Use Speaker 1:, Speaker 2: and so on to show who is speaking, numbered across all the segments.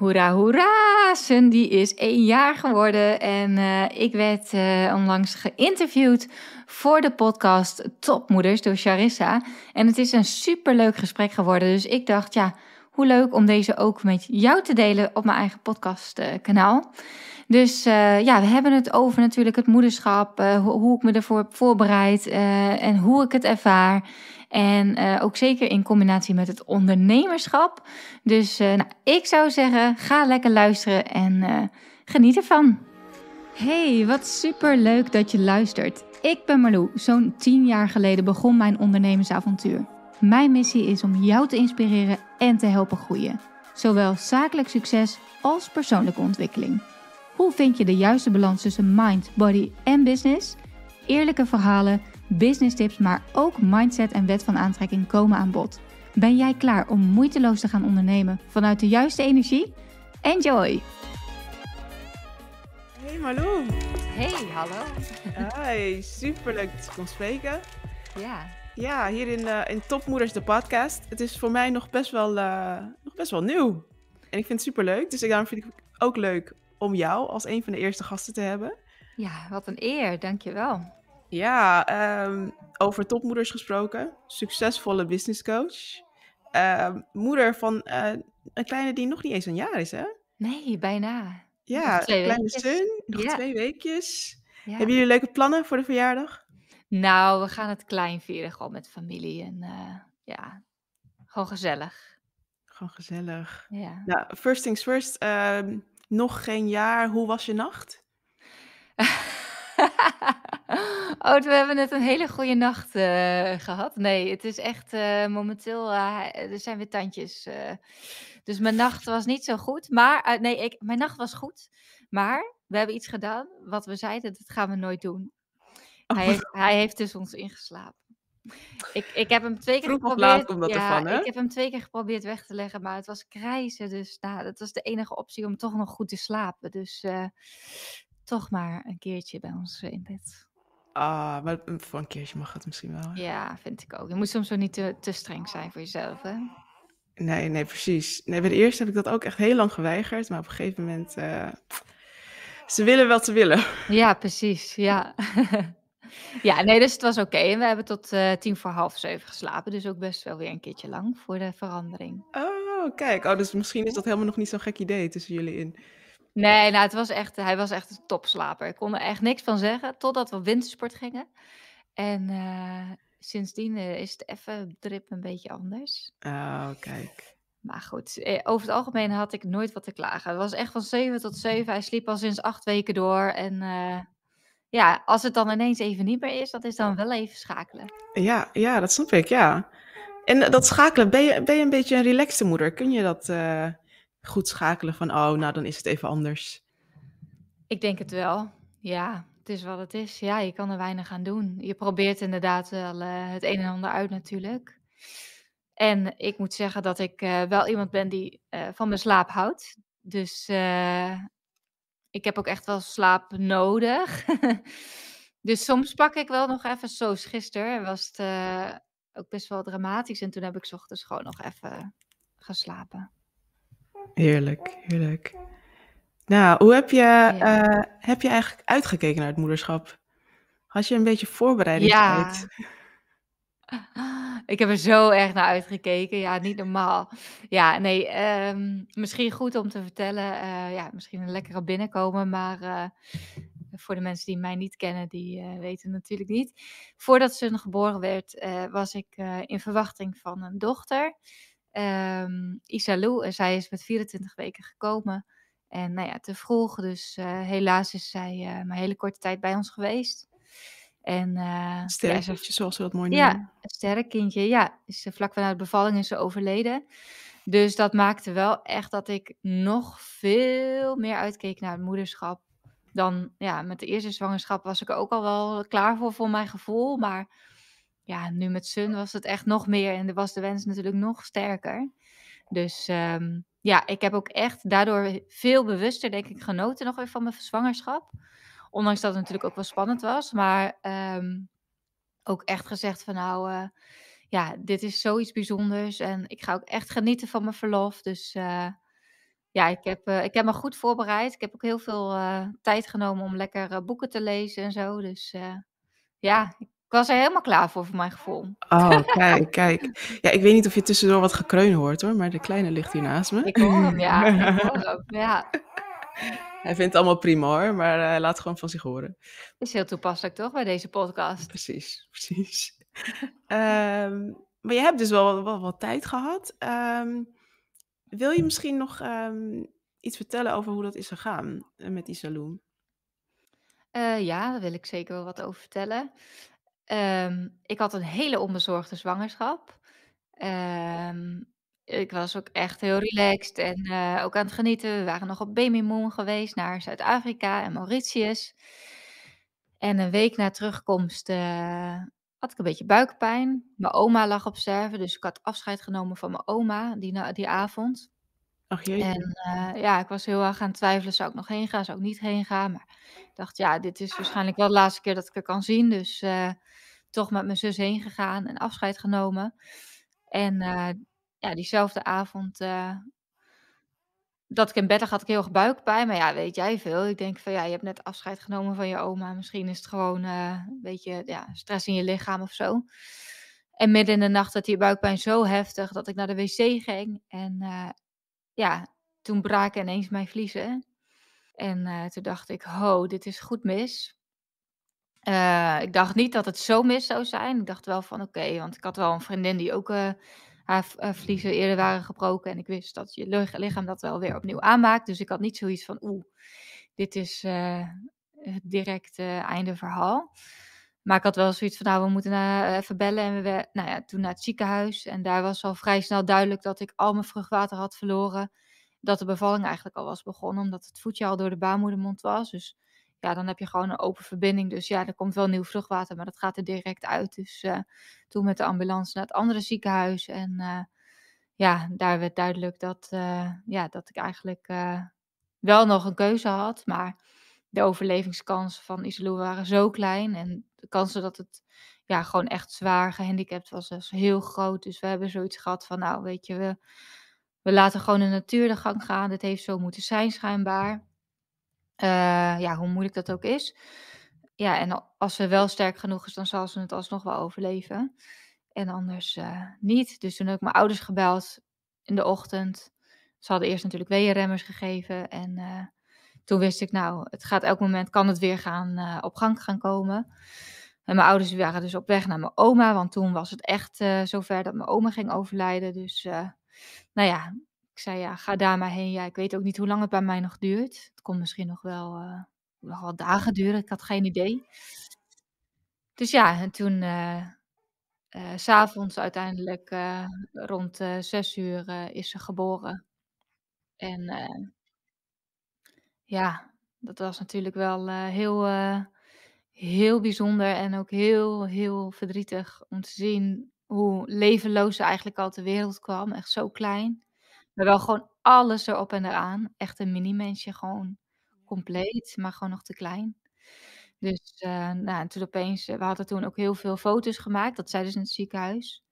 Speaker 1: Hoera, hoera! Sun die is één jaar geworden en eh, ik werd eh, onlangs geïnterviewd voor de podcast Topmoeders door Charissa. En het is een superleuk gesprek geworden, dus ik dacht ja, hoe leuk om deze ook met jou te delen op mijn eigen podcastkanaal. Eh, uh, dus ja, we hebben het over natuurlijk het moederschap, hoe ik me ervoor voorbereid en hoe ik het ervaar. En eh, ook zeker in combinatie met het ondernemerschap. Dus eh, nou, ik zou zeggen, ga lekker luisteren en eh, geniet ervan. Hey, wat super leuk dat je luistert. Ik ben Marlou. Zo'n 10 jaar geleden begon mijn ondernemersavontuur. Mijn missie is om jou te inspireren en te helpen groeien. Zowel zakelijk succes als persoonlijke ontwikkeling. Hoe vind je de juiste balans tussen mind, body en business? Eerlijke verhalen business tips, maar ook mindset en wet van aantrekking komen aan bod. Ben jij klaar om moeiteloos te gaan ondernemen vanuit de juiste energie?
Speaker 2: Enjoy! Hey Marloe. Hey, hallo! Hi, superleuk dat je kon spreken. Ja. Ja, hier in, eh, in Topmoeders de podcast. Het is voor mij nog best wel, eh, nog best wel nieuw. En ik vind het superleuk, dus daarom vind ik het ook leuk om jou als een van de eerste gasten te hebben. Ja, wat een eer, dankjewel. Ja, ehm, over topmoeders gesproken. Succesvolle businesscoach. Uh, ehm, moeder van eh, een kleine die nog niet eens een jaar is, hè?
Speaker 1: Nee, bijna. Ja, een kleine weekjes. Nog twee weekjes.
Speaker 2: Hebben jullie leuke plannen voor de verjaardag?
Speaker 1: Nou, we gaan het klein vieren, gewoon met familie. En
Speaker 2: eh, ja, gewoon gezellig. Gewoon gezellig. Ja. Nou, first things first. Ehm, nog geen jaar. Hoe was je nacht?
Speaker 1: Oh, we hebben net een hele goede nacht eh, gehad. Nee, het is echt eh, momenteel, eh, er zijn weer tandjes. dus mijn nacht was niet zo goed. Maar, nee, ik, mijn nacht was goed. Maar we hebben iets gedaan wat we zeiden, dat gaan we nooit doen. Oh. Hij heeft, hij heeft dus ons ingeslapen. Ik, ik heb hem twee keer geprobeerd. laat komt dat ja, ervan, ik heb hem twee keer geprobeerd weg te leggen, maar het was krijzen. Dus nou, dat was de enige optie om toch nog goed te slapen. Dus toch maar een keertje bij ons in bed.
Speaker 2: Ah, maar hm, voor een keertje mag het misschien wel.
Speaker 1: Ja, vind ik ook. Je moet soms ook niet te, te streng zijn voor jezelf, hè?
Speaker 2: Nee, nee, precies. Nee, bij de eerste heb ik dat ook echt heel lang geweigerd. Maar op een gegeven moment... Eh, ze willen wel te willen. Ja, precies.
Speaker 1: Ja. ja, nee, dus het was oké. En we hebben tot eh, tien voor half zeven geslapen. Dus ook best wel weer een keertje lang voor de verandering.
Speaker 2: Oh, kijk. Oh, dus misschien is dat helemaal nog niet zo'n gek idee tussen jullie in.
Speaker 1: Nee, nou, het was echt, hij was echt een topslaper. Ik kon er echt niks van zeggen, totdat we wintersport gingen. En eh, sindsdien eh, is het even drip een beetje anders.
Speaker 2: Oh, kijk.
Speaker 1: Maar goed, eh, over het algemeen had ik nooit wat te klagen. Het was echt van 7 tot 7. Hij sliep al sinds acht weken door. En ja, als het dan ineens even niet meer is, dat is dan wel even schakelen.
Speaker 2: Ja, ja dat snap ik, ja. En dat schakelen, ben je, ben je een beetje een relaxte moeder? Kun je dat, goed schakelen van, oh, nou dan is het even anders?
Speaker 1: Ik denk het wel. Ja, het is wat het is. Ja, je kan er weinig aan doen. Je probeert inderdaad wel eh, het een en ander uit natuurlijk. En ik moet zeggen dat ik eh, wel iemand ben die eh, van mijn slaap houdt. Dus ik heb ook echt wel slaap nodig. dus soms pak ik wel nog even, zoals gisteren was het ook best wel dramatisch. En toen heb ik ochtends gewoon nog even geslapen.
Speaker 2: Heerlijk, heerlijk. Nou, hoe heb je, eh, heb je eigenlijk uitgekeken naar het moederschap? Had je een beetje voorbereiding? Ja. Ik
Speaker 1: heb er zo erg naar uitgekeken. Ja, niet normaal. Ja, nee, ehm, misschien goed om te vertellen. Eh, ja, misschien een lekkere binnenkomen, maar eh, voor de mensen die mij niet kennen, die uh, weten natuurlijk niet. Voordat ze geboren werd, was ik in verwachting van een dochter um, ehm, Isalou. En eh, zij is met 24 weken gekomen. En nou ja, te vroeg. Dus eh, helaas is zij uh, maar hele korte tijd bij ons geweest. En, uh, zoals ze dat mooi noemen. Ja, een sterk kindje. Ja, is, vlak na de bevalling is ze overleden. Dus dat maakte wel echt dat ik nog veel meer uitkeek naar het moederschap. Dan ja, met de eerste zwangerschap was ik er ook al wel klaar voor, voor mijn gevoel. Maar ja, nu met Sun was het echt nog meer en was de wens natuurlijk nog sterker. Dus ehm, ja, ik heb ook echt daardoor veel bewuster, denk ik, genoten nog weer van mijn zwangerschap. Ondanks dat het natuurlijk ook wel spannend was, maar ehm, ook echt gezegd van nou, eh, ja, dit is zoiets bijzonders en ik ga ook echt genieten van mijn verlof. Dus eh, ja, ik heb, eh, ik heb me goed voorbereid. Ik heb ook heel veel tijd genomen om lekker boeken te lezen en zo. Dus ja, ik ik was er helemaal klaar voor, voor mijn gevoel.
Speaker 2: Oh, kijk, kijk. Ja, ik weet niet of je tussendoor wat gekreun hoort hoor, maar de kleine ligt hier naast me. Ik hoor hem, ja. ja. Hij vindt het allemaal prima hoor, maar eh, hij laat gewoon van zich horen. Is heel toepasselijk toch, bij deze podcast? Precies, precies. Ehm, maar je hebt dus wel, wel wat tijd gehad. Ehm, wil je misschien nog ehm, iets vertellen over hoe dat is gegaan eh, met die saloon? Eh, ja, daar
Speaker 1: wil ik zeker wel wat over vertellen. Ehm, ik had een hele onbezorgde zwangerschap. Oh. Ehm, ik was ook echt heel relaxed en eh, ook aan het genieten. We waren nog op baby geweest naar Zuid-Afrika en Mauritius. En een week na terugkomst eh, had ik een beetje buikpijn. Mijn oma lag op sterven, dus ik had afscheid genomen van mijn oma die, die avond.
Speaker 2: Ach jee. En
Speaker 1: eh, ja, ik was heel erg aan het twijfelen. Zou ik nog heen gaan? Zou ik niet heen gaan? Maar ik dacht, ja, dit is ah. waarschijnlijk wel de laatste keer dat ik er kan zien. Dus toch met mijn zus heen gegaan en afscheid genomen. En eh, ja, diezelfde avond eh, dat ik in bed lag, had ik heel erg buikpijn. Maar ja, weet jij veel. Ik denk van ja, je hebt net afscheid genomen van je oma. Misschien is het gewoon uh, een beetje ja, stress in je lichaam of zo. En midden in de nacht had die buikpijn zo heftig dat ik naar de wc ging. En ja, toen braken ineens mijn vliezen. En toen dacht ik, ho, dit is goed mis. Eh, ik dacht niet dat het zo mis zou zijn. Ik dacht wel van oké, want ik had wel een vriendin die ook eh, haar uh, vliezen eerder waren gebroken. En ik wist dat je lichaam dat wel weer opnieuw aanmaakt. Dus ik had niet zoiets van oeh, dit is het directe einde verhaal. Maar ik had wel zoiets van nou, we moeten even bellen. En we, nou ja, toen naar het ziekenhuis. En daar was al vrij snel duidelijk dat ik al mijn vruchtwater had verloren. Dat de bevalling eigenlijk al was begonnen, omdat het voetje al door de baarmoedermond was. Dus ja, dan heb je gewoon een open verbinding. Dus ja, er komt wel nieuw vruchtwater, maar dat gaat er direct uit. Dus eh, toen met de ambulance naar het andere ziekenhuis. En eh, ja, daar werd duidelijk dat, eh, ja, dat ik eigenlijk wel nog een keuze had. Maar de overlevingskansen van Isolo waren zo klein. En de kansen dat het ja, gewoon echt zwaar gehandicapt was, was heel groot. Dus we hebben zoiets gehad van, nou weet je, we, we laten gewoon de natuur de gang gaan. Dit heeft zo moeten zijn schijnbaar. Eh, ja, hoe moeilijk dat ook is. Ja, en als ze wel sterk genoeg is, dan zal ze het alsnog wel overleven. En anders eh, niet. Dus toen heb ik mijn ouders gebeld in de ochtend. Ze hadden eerst natuurlijk weeënremmers gegeven. En eh, toen wist ik, nou, het gaat elk moment, kan het weer gaan, op gang gaan komen. En mijn ouders waren dus op weg naar mijn oma. Want toen was het echt zover dat mijn oma ging overlijden. Dus nou ja, ik zei, ja, ga daar maar heen. Ja, ik weet ook niet hoe lang het bij mij nog duurt. Het kon misschien nog wel, eh, wel dagen duren. Ik had geen idee. Dus ja, en toen eh, eh, s s'avonds uiteindelijk rond zes uur is ze geboren. En ja, dat was natuurlijk wel heel, heel bijzonder en ook heel, heel verdrietig om te zien hoe levenloos ze eigenlijk al ter wereld kwam. Echt zo klein. Maar wel gewoon alles erop en eraan. Echt een mini-mensje, gewoon compleet, maar gewoon nog te klein. Dus eh, nou, en toen opeens, eh, we hadden toen ook heel veel foto's gemaakt. Dat zeiden dus in het ziekenhuis.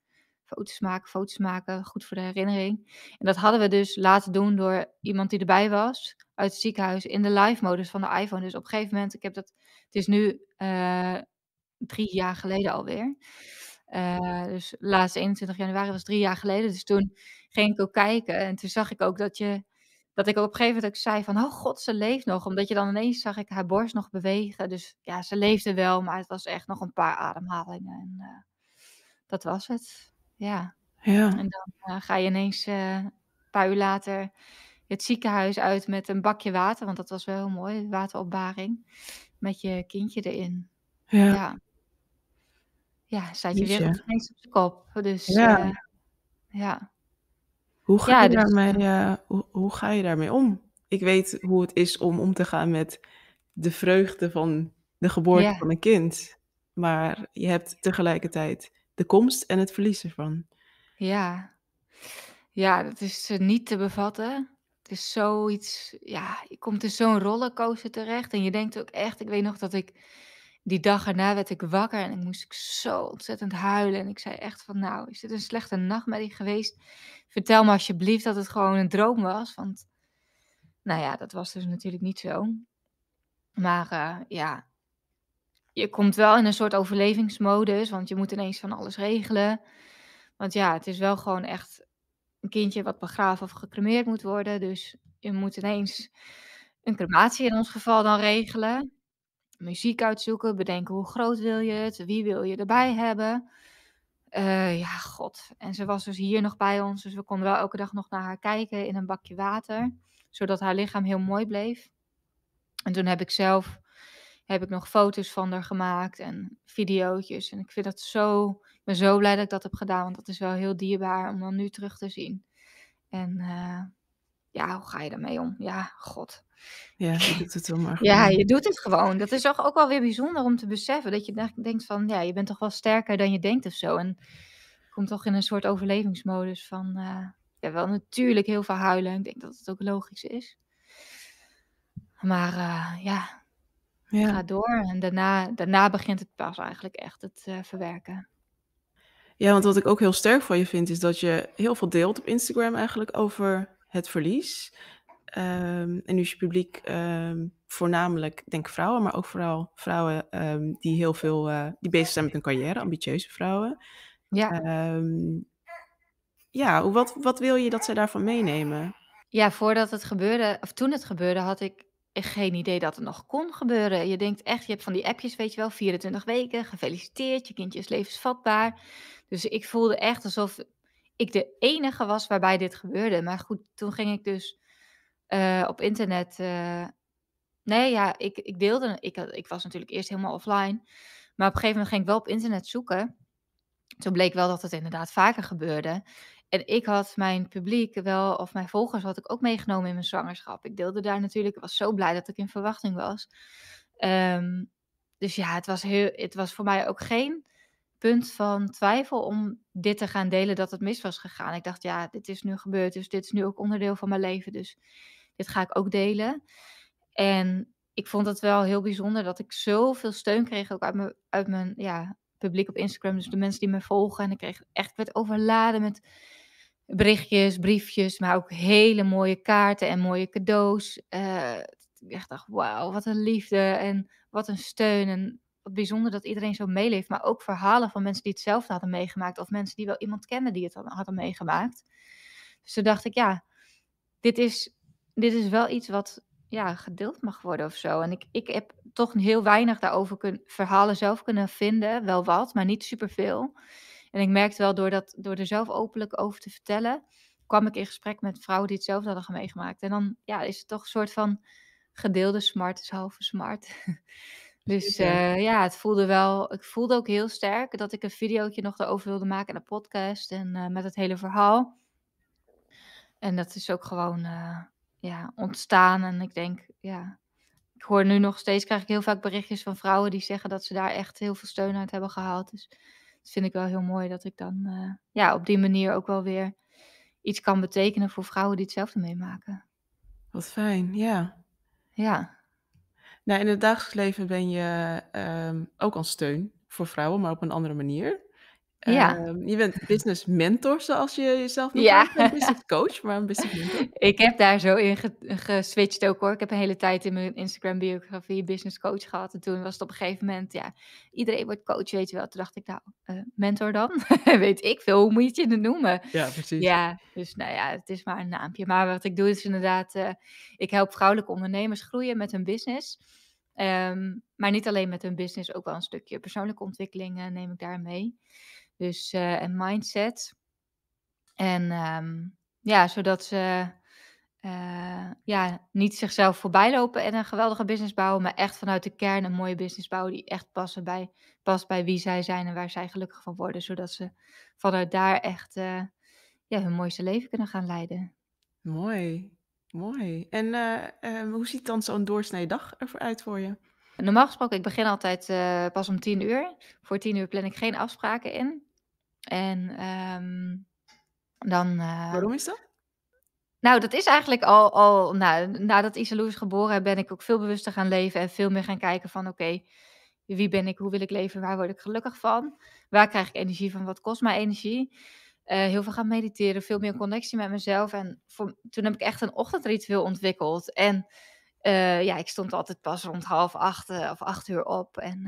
Speaker 1: Foto's maken, foto's maken, goed voor de herinnering. En dat hadden we dus laten doen door iemand die erbij was uit het ziekenhuis in de live modus van de iPhone. Dus op een gegeven moment, ik heb dat, het is nu eh, drie jaar geleden alweer. Eh, dus laatst 21 januari was drie jaar geleden. Dus toen ging ik ook kijken. En toen zag ik ook dat je. Dat ik op een gegeven moment ook zei van, oh god, ze leeft nog. Omdat je dan ineens zag ik haar borst nog bewegen. Dus ja, ze leefde wel, maar het was echt nog een paar ademhalingen. En eh, dat was het. Ja. ja. En dan eh, ga je ineens een paar uur later het ziekenhuis uit met een bakje water. Want dat was wel heel mooi, wateropbaring. Met je kindje erin. ja. ja ja, staat je weer opeens op de kop. Dus ja. Eh,
Speaker 2: ja. Hoe, ga je dus, daarmee, eh, eh, hoe, hoe, ga je daarmee om? Ik weet hoe het is om om te gaan met de vreugde van de geboorte van een kind. Maar je hebt tegelijkertijd de komst en het verlies ervan.
Speaker 1: Ja, ja dat is niet te bevatten. Het is zoiets, ja, je komt in zo'n rollercoaster terecht. En je denkt ook echt, ik weet nog dat ik die dag erna werd ik wakker en ik moest ik zo ontzettend huilen. En ik zei echt van, nou, is dit een slechte nachtmerrie geweest? Vertel me alsjeblieft dat het gewoon een droom was. Want, nou ja, dat was dus natuurlijk niet zo. Maar eh, ja, je komt wel in een soort overlevingsmodus, want je moet ineens van alles regelen. Want ja, het is wel gewoon echt een kindje wat begraven of gecremeerd moet worden. Dus je moet ineens een crematie in ons geval dan regelen muziek uitzoeken, bedenken hoe groot wil je het, wie wil je erbij hebben. Eh, ja, god. En ze was dus hier nog bij ons, dus we konden wel elke dag nog naar haar kijken in een bakje water, zodat haar lichaam heel mooi bleef. En toen heb ik zelf heb ik nog foto's van haar gemaakt en video's. En ik vind dat zo, ik ben zo blij dat ik dat heb gedaan, want dat is wel heel dierbaar om dan nu terug te zien. En eh, ja, hoe ga je daarmee om? Ja, god.
Speaker 2: Ja, je doet het wel maar gewoon. Ja, je
Speaker 1: doet het gewoon. Dat is toch ook wel weer bijzonder om te beseffen. Dat je denkt van, ja, je bent toch wel sterker dan je denkt of zo. En komt toch in een soort overlevingsmodus van, eh, ja, wel natuurlijk heel veel huilen. Ik denk dat het ook logisch is. Maar eh, ja, ja, ga door. En daarna, daarna begint het pas eigenlijk echt het eh, verwerken.
Speaker 2: Ja, want wat ik ook heel sterk van je vind, is dat je heel veel deelt op Instagram eigenlijk over het verlies. Ehm, en nu is je publiek ehm, voornamelijk, denk ik, vrouwen, maar ook vooral vrouwen ehm, die heel veel, eh, die bezig zijn met hun carrière, ambitieuze vrouwen. Ja. ja, wat, wat wil je dat zij daarvan meenemen?
Speaker 1: Ja, voordat het gebeurde, of toen het gebeurde, had ik geen idee dat het nog kon gebeuren. Je denkt echt, je hebt van die appjes, weet je wel, 24 weken, gefeliciteerd, je kindje is levensvatbaar. Dus ik voelde echt alsof ik de enige was waarbij dit gebeurde. Maar goed, toen ging ik dus eh, op internet. Eh, nee, ja, ik, ik deelde. Ik, ik was natuurlijk eerst helemaal offline. Maar op een gegeven moment ging ik wel op internet zoeken. Toen bleek wel dat het inderdaad vaker gebeurde. En ik had mijn publiek wel, of mijn volgers had ik ook meegenomen in mijn zwangerschap. Ik deelde daar natuurlijk, ik was zo blij dat ik in verwachting was. Ehm, dus ja, het was, heel, het was voor mij ook geen punt van twijfel om dit te gaan delen dat het mis was gegaan. Ik dacht, ja, dit is nu gebeurd, dus dit is nu ook onderdeel van mijn leven, dus dit ga ik ook delen. En ik vond het wel heel bijzonder dat ik zoveel steun kreeg, ook uit mijn, uit mijn ja, publiek op Instagram, dus de mensen die me volgen. En ik kreeg echt, werd overladen met berichtjes, briefjes, maar ook hele mooie kaarten en mooie cadeaus. Eh, ik dacht, wauw, wat een liefde en wat een steun en bijzonder dat iedereen zo meeleeft. Maar ook verhalen van mensen die hetzelfde hadden meegemaakt. Of mensen die wel iemand kenden die het hadden meegemaakt. Dus toen dacht ik, ja, dit is, dit is wel iets wat ja, gedeeld mag worden of zo. En ik, ik heb toch heel weinig daarover verhalen zelf kunnen vinden. Wel wat, maar niet superveel. En ik merkte wel, door, dat, door er zelf openlijk over te vertellen, kwam ik in gesprek met vrouwen die hetzelfde hadden meegemaakt. En dan ja, is het toch een soort van gedeelde smart is halve smart. Dus eh, ja, het voelde wel, ik voelde ook heel sterk dat ik een videootje nog erover wilde maken en de podcast en eh, met het hele verhaal. En dat is ook gewoon eh, ja, ontstaan. En ik denk, ja, ik hoor nu nog steeds, krijg ik heel vaak berichtjes van vrouwen die zeggen dat ze daar echt heel veel steun uit hebben gehaald. Dus dat vind ik wel heel mooi dat ik dan ja, op die manier ook wel weer iets kan betekenen voor vrouwen die hetzelfde meemaken.
Speaker 2: Wat fijn, ja. Ja, nou, in het dagelijks leven ben je ehm, ook al steun voor vrouwen, maar op een andere manier. Ja. Ehm, je bent business mentor, zoals je jezelf noemt. Ja. business coach, maar een business mentor.
Speaker 1: Ik heb daar zo in geswitcht ook hoor. Ik heb een hele tijd in mijn Instagram biografie business coach gehad. En toen was het op een gegeven moment, ja, iedereen wordt coach, weet je wel. Toen dacht ik, nou, eh, mentor dan? weet ik veel, hoe moet je het noemen? Ja, precies. Ja, dus nou ja, het is maar een naampje. Maar wat ik doe is inderdaad, eh, ik help vrouwelijke ondernemers groeien met hun business. Ehm, maar niet alleen met hun business, ook wel een stukje persoonlijke ontwikkeling neem ik daar mee. Dus uh, en mindset. En ehm, ja, zodat ze eh, ja, niet zichzelf voorbij lopen en een geweldige business bouwen, maar echt vanuit de kern een mooie business bouwen die echt passen bij, past bij wie zij zijn en waar zij gelukkig van worden. Zodat ze vanuit daar echt eh, ja, hun mooiste leven kunnen gaan leiden.
Speaker 2: Mooi. Mooi. En eh, ehm, hoe ziet dan zo'n doorsnee dag eruit voor je? Normaal gesproken, ik begin altijd
Speaker 1: eh, pas om tien uur. Voor tien uur plan ik geen afspraken in. En ehm, dan... Eh, Waarom is dat? Nou, dat is eigenlijk al, al nou, nadat Isaloes geboren is, ben ik ook veel bewuster gaan leven en veel meer gaan kijken van, oké, wie ben ik, hoe wil ik leven, waar word ik gelukkig van, waar krijg ik energie van, wat kost mijn energie. Eh, heel veel gaan mediteren, veel meer connectie met mezelf. En toen heb ik echt een ochtendritueel ontwikkeld. En eh, ja, ik stond altijd pas rond half acht eh, of acht uur op. En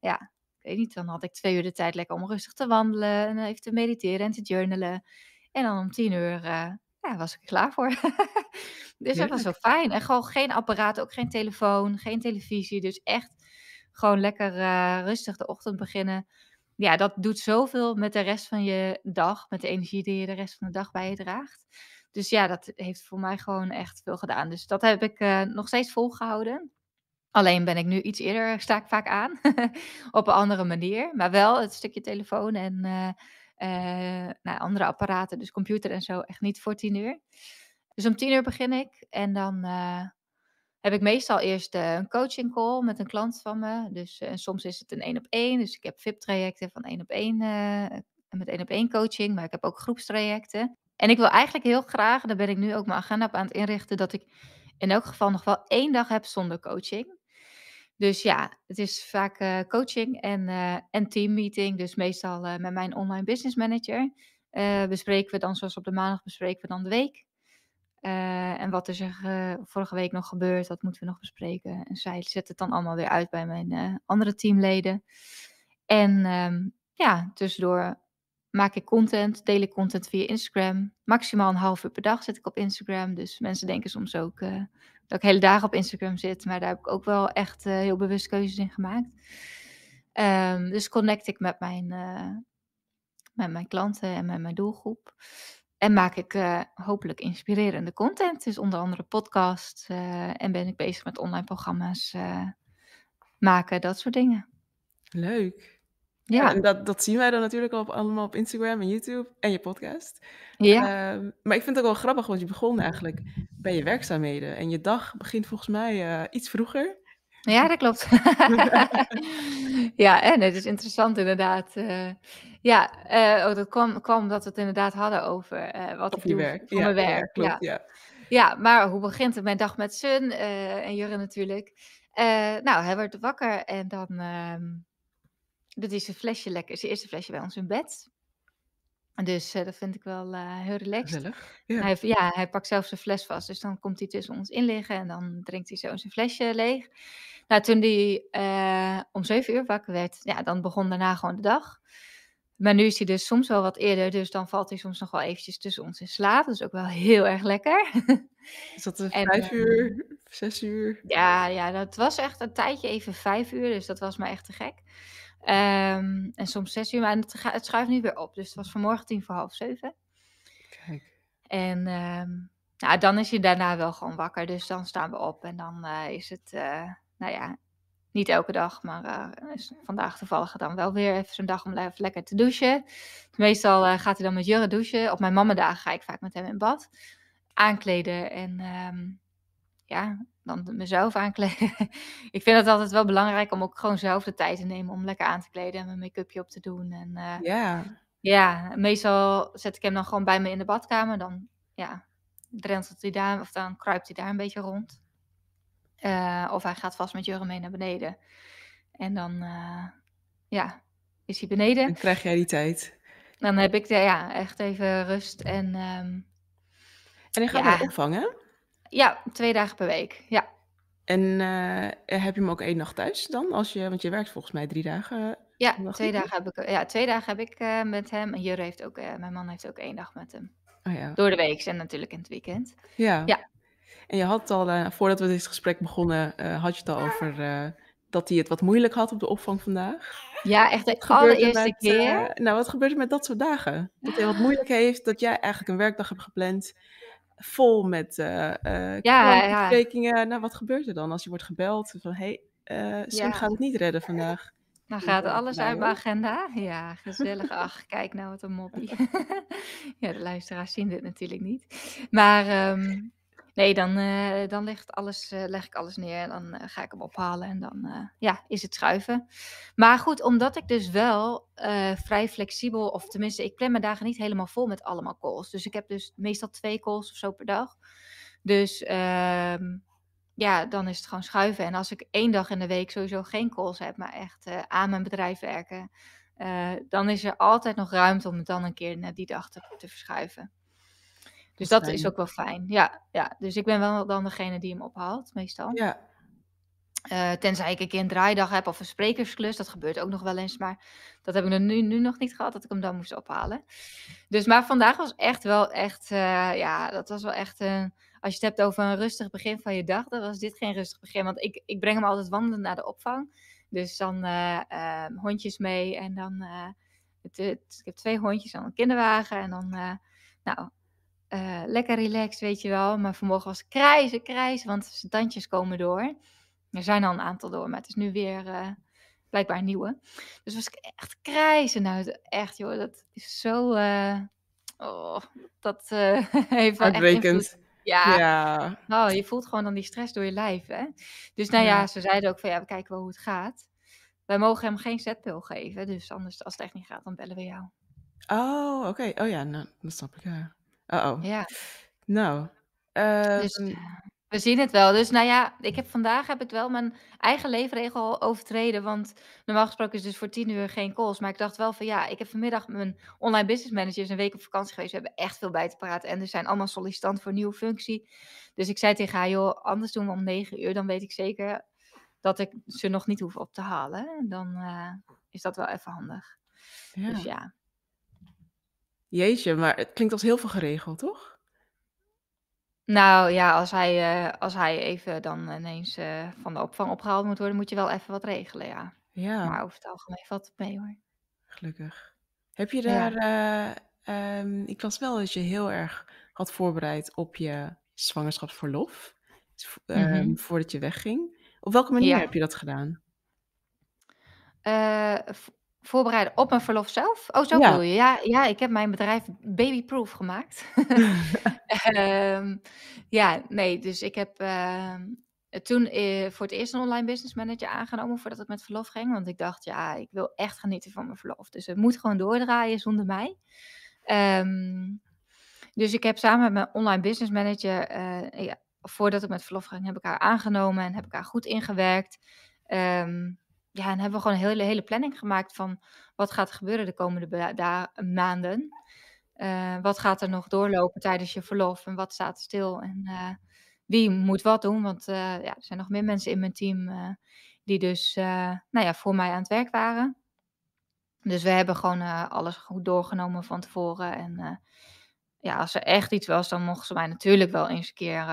Speaker 1: ja, ik weet niet, dan had ik twee uur de tijd lekker om rustig te wandelen en even te mediteren en te journalen. En dan om tien uur ja, was ik er klaar voor. dus dat was zo fijn. En gewoon geen apparaat, ook geen telefoon, geen televisie. Dus echt gewoon lekker rustig de ochtend beginnen ja, dat doet zoveel met de rest van je dag, met de energie die je de rest van de dag bij je draagt. Dus ja, dat heeft voor mij gewoon echt veel gedaan. Dus dat heb ik eh, nog steeds volgehouden. Alleen ben ik nu iets eerder, sta ik vaak aan. op een andere manier. Maar wel het stukje telefoon en eh, eh, nou, andere apparaten, dus computer en zo, echt niet voor tien uur. Dus om tien uur begin ik. En dan heb ik meestal eerst eh, een coaching call met een klant van me. Dus eh, soms is het een één op één. Dus ik heb VIP-trajecten van één op één eh, met één op één coaching, maar ik heb ook groepstrajecten. En ik wil eigenlijk heel graag, daar ben ik nu ook mijn agenda op aan het inrichten, dat ik in elk geval nog wel één dag heb zonder coaching. Dus ja, het is vaak coaching en, uh, en teammeeting. Dus meestal met mijn online business manager bespreken we dan, zoals op de maandag bespreken we dan de week. Eh, en wat is er uh, vorige week nog gebeurd, dat moeten we nog bespreken. En zij zet het dan allemaal weer uit bij mijn eh, andere teamleden. En ehm, ja, tussendoor maak ik content, deel ik content via Instagram. Maximaal een half uur per dag zit ik op Instagram. Dus mensen denken soms ook dat ik hele dagen op Instagram zit. Maar daar heb ik ook wel echt heel bewust keuzes in gemaakt. Ehm, dus connect ik met mijn, met mijn klanten en met mijn doelgroep. En maak ik eh, hopelijk inspirerende content. Dus onder andere podcast eh, en ben ik bezig met online programma's eh, maken, dat soort dingen.
Speaker 2: Leuk. Ja. en dat, dat zien wij dan natuurlijk op, allemaal op Instagram en YouTube en je podcast. Ja. Ehm, maar ik vind het ook wel grappig, want je begon eigenlijk bij je werkzaamheden. En je dag begint volgens mij iets vroeger.
Speaker 1: Ja, dat klopt. ja, en het is interessant inderdaad. Eh, ja, eh, oh, dat kwam, kwam omdat we het inderdaad hadden over uh, wat ik werk. voor ja, mijn werk. Ja, ja. ja, maar hoe begint het? Mijn dag met Sun en Jurre natuurlijk. nou, hij wordt wakker en dan ehm, doet is zijn flesje lekker, zijn eerste flesje bij ons in bed. Dus eh, dat vind ik wel eh, heel relaxed. ja. Hij, ja, hij pakt zelf zijn fles vast. Dus dan komt hij tussen ons in liggen en dan drinkt hij zo zijn flesje leeg. Nou, toen hij eh, om zeven uur wakker werd, ja, dan begon daarna gewoon de dag. Maar nu is hij dus soms wel wat eerder, dus dan valt hij soms nog wel eventjes tussen ons in slaap. Dat is ook wel heel erg lekker. Is dat een vijf uur,
Speaker 2: zes uur?
Speaker 1: Ja, ja, dat was echt een tijdje even vijf uur, dus dat was maar echt te gek. Ehm, en soms zes uur, maar het, schuift nu weer op. Dus het was vanmorgen tien voor half zeven. Kijk. En um, dan is je daarna wel gewoon wakker. Dus dan staan we op en dan eh, is het, eh, nou ja, niet elke dag, maar eh, vandaag toevallig dan wel weer even zo'n dag om lekker te douchen. Meestal uh, gaat hij dan met Jurre douchen. Op mijn dagen ga ik vaak met hem in bad. Aankleden en ehm, ja, dan mezelf aankleden. ik vind het altijd wel belangrijk om ook gewoon zelf de tijd te nemen om lekker aan te kleden en mijn make-upje op te doen. En, eh, Ja, meestal zet ik hem dan gewoon bij me in de badkamer. Dan ja, drentelt hij daar, of dan kruipt hij daar een beetje rond. Eh, of hij gaat vast met Jurre mee naar beneden. En dan eh, ja, is hij beneden. Dan krijg
Speaker 2: jij die tijd.
Speaker 1: Dan heb ik de, ja, echt even rust. En, um,
Speaker 2: en ik gaat ja, opvangen?
Speaker 1: Ja, twee dagen
Speaker 2: per week. Ja. En eh, heb je hem ook één nacht thuis dan? Als je, want je werkt volgens mij drie dagen. Eh,
Speaker 1: ja, twee dagen, heb ik, ja twee dagen heb ik eh, met hem. En Jure heeft ook, mijn man heeft ook één dag met hem. Oh ja. Door de week en natuurlijk in het weekend.
Speaker 2: Ja. ja. En je had het al, voordat we dit gesprek begonnen, had je het al over dat hij het wat moeilijk had op de opvang vandaag. Ja, echt de allereerste keer. nou, wat gebeurt er met dat soort dagen? Dat hij wat moeilijk heeft, dat jij eigenlijk een werkdag hebt gepland vol met uh, Nou, wat gebeurt er dan als je wordt gebeld van hé, hey, uh, eh, Sam gaat het niet redden vandaag?
Speaker 1: Nou gaat alles uit mijn agenda. Ja, gezellig. Ach, kijk nou wat een moppie. ja, de luisteraars zien dit natuurlijk niet. Maar ehm, Nee, dan, eh, dan alles, eh, leg ik alles neer en dan eh, ga ik hem ophalen en dan ja, is het schuiven. Maar goed, omdat ik dus wel vrij flexibel, of tenminste, ik plan mijn dagen niet helemaal vol met allemaal calls. Dus ik heb dus meestal twee calls of zo per dag. Dus ehm, ja, dan is het gewoon schuiven. En als ik één dag in de week sowieso geen calls heb, maar echt aan mijn bedrijf werken, dan is er altijd nog ruimte om het dan een keer naar die dag te verschuiven.
Speaker 2: Dus dat is ook wel
Speaker 1: fijn. Ja, ja, dus ik ben wel dan degene die hem ophaalt, meestal. Ja. Eh, tenzij ik een keer een draaidag heb of een sprekersklus. Dat gebeurt ook nog wel eens. Maar dat heb ik nu, nu nog niet gehad, dat ik hem dan moest ophalen. Dus maar vandaag was echt wel echt. Eh, ja, dat was wel echt een. Als je het hebt over een rustig begin van je dag, dan was dit geen rustig begin. Want ik, ik breng hem altijd wandelen naar de opvang. Dus dan eh, ehm, hondjes mee. En dan. het, ik heb twee hondjes en een kinderwagen. En dan. nou, eh, lekker relaxed, weet je wel. Maar vanmorgen was krijzen, krijzen, want zijn tandjes komen door. Er zijn al een aantal door, maar het is nu weer eh, blijkbaar een nieuwe. Dus was ik echt krijzen. Nou, echt joh, dat is zo... Uh, oh, dat heeft wel echt ja. ja. Nou, je voelt gewoon dan die stress door je lijf, hè. Dus nou ja, ze zeiden ook van ja, we kijken wel hoe het gaat. Wij mogen hem geen zetpil geven, dus anders als het echt niet gaat, dan bellen we jou.
Speaker 2: Oh, oké. Oh ja, nou, dat snap ik, ja. Uh-oh. Ja. Nou, dus, ehm eh, we zien het
Speaker 1: wel. Dus nou ja, ik heb vandaag heb ik wel mijn eigen leefregel overtreden. Want normaal gesproken is dus voor tien uur geen calls. Maar ik dacht wel van ja, ik heb vanmiddag mijn online business managers een week op vakantie geweest. We hebben echt veel bij te praten. En er zijn allemaal sollicitanten voor een nieuwe functie. Dus ik zei tegen haar, joh, anders doen we om negen uur. Dan weet ik zeker dat ik ze nog niet hoef op te halen. Dan eh, is dat wel even handig. Dus ja.
Speaker 2: Jeetje, maar het klinkt als heel veel geregeld, toch?
Speaker 1: Nou ja, als hij, eh, als hij even dan ineens eh, van de opvang opgehaald moet worden, moet je wel even wat regelen, ja.
Speaker 2: Ja, Maar over
Speaker 1: het algemeen valt het mee hoor.
Speaker 2: gelukkig. Heb je daar... Eh, ehm, ik was wel dat je heel erg had voorbereid op je zwangerschapsverlof. Ehm, mhm. voordat je wegging. Op welke manier heb je dat gedaan?
Speaker 1: Voorbereiden op mijn verlof zelf? Oh, zo bedoel je? Ja, ja, ik heb mijn bedrijf babyproof gemaakt. um, ja, nee, dus ik heb ehm, toen eh, voor het eerst een online business manager aangenomen voordat het met verlof ging. Want ik dacht, ja, ik wil echt genieten van mijn verlof. Dus het moet gewoon doordraaien zonder mij. Ehm, dus ik heb samen met mijn online business manager, eh, voordat ik met verlof ging, heb ik haar aangenomen en heb ik haar goed ingewerkt. Um, ja, en hebben we gewoon een hele, hele planning gemaakt van wat gaat er gebeuren de komende maanden. Eh, wat gaat er nog doorlopen tijdens je verlof en wat staat stil en eh, wie moet wat doen. Want eh, ja, er zijn nog meer mensen in mijn team die dus nou ja, voor mij aan het werk waren. Dus we hebben gewoon alles goed doorgenomen van tevoren. En ja, als er echt iets was, dan mochten ze mij natuurlijk wel eens een keer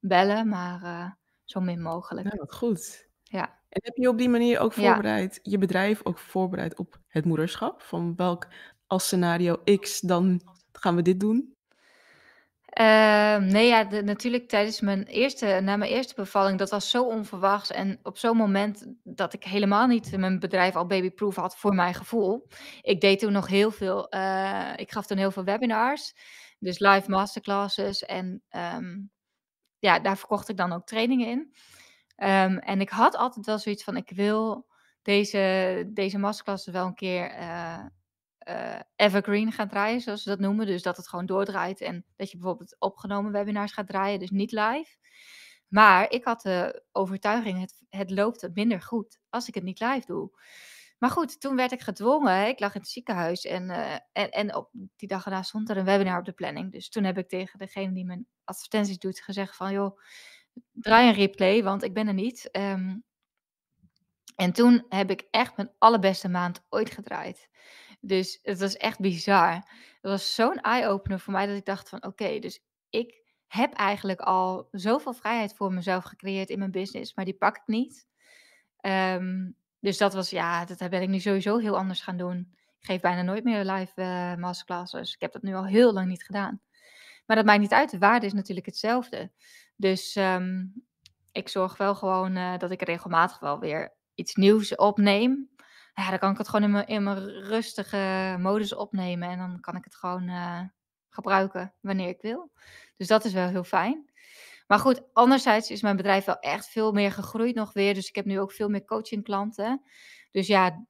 Speaker 1: bellen, maar zo min mogelijk. Nou, wat goed.
Speaker 2: Ja. En heb je op die manier ook voorbereid, je bedrijf ook voorbereid op het moederschap? Van welk als scenario X, dan gaan we dit doen?
Speaker 1: Ehm, nee,
Speaker 2: ja, natuurlijk tijdens mijn eerste, na mijn
Speaker 1: eerste bevalling, dat was zo onverwachts. En op zo'n moment dat ik helemaal niet mijn bedrijf al babyproof had voor mijn gevoel. Ik deed toen nog heel veel, eh, ik gaf toen heel veel webinars, dus live masterclasses. En ehm, ja, daar verkocht ik dan ook trainingen in. Ehm, en ik had altijd wel zoiets van, ik wil deze, deze masterclass wel een keer eh, eh, evergreen gaan draaien, zoals ze dat noemen. Dus dat het gewoon doordraait en dat je bijvoorbeeld opgenomen webinars gaat draaien, dus niet live. Maar ik had de overtuiging, het, het loopt minder goed als ik het niet live doe. Maar goed, toen werd ik gedwongen. Ik lag in het ziekenhuis en, eh, en, en op die dag erna stond er een webinar op de planning. Dus toen heb ik tegen degene die mijn advertenties doet gezegd van... joh, Draai een replay, want ik ben er niet. Ehm, en toen heb ik echt mijn allerbeste maand ooit gedraaid. Dus het was echt bizar. Het was zo'n eye-opener voor mij dat ik dacht van oké, dus ik heb eigenlijk al zoveel vrijheid voor mezelf gecreëerd in mijn business, maar die pak ik niet. Ehm, dus dat was, ja, dat ben ik nu sowieso heel anders gaan doen. Ik geef bijna nooit meer live eh, masterclasses. Ik heb dat nu al heel lang niet gedaan. Maar dat maakt niet uit, de waarde is natuurlijk hetzelfde. Dus ehm, ik zorg wel gewoon eh, dat ik regelmatig wel weer iets nieuws opneem. Ja, dan kan ik het gewoon in mijn, in mijn rustige modus opnemen. En dan kan ik het gewoon eh, gebruiken wanneer ik wil. Dus dat is wel heel fijn. Maar goed, anderzijds is mijn bedrijf wel echt veel meer gegroeid nog weer. Dus ik heb nu ook veel meer coachingklanten. Dus ja,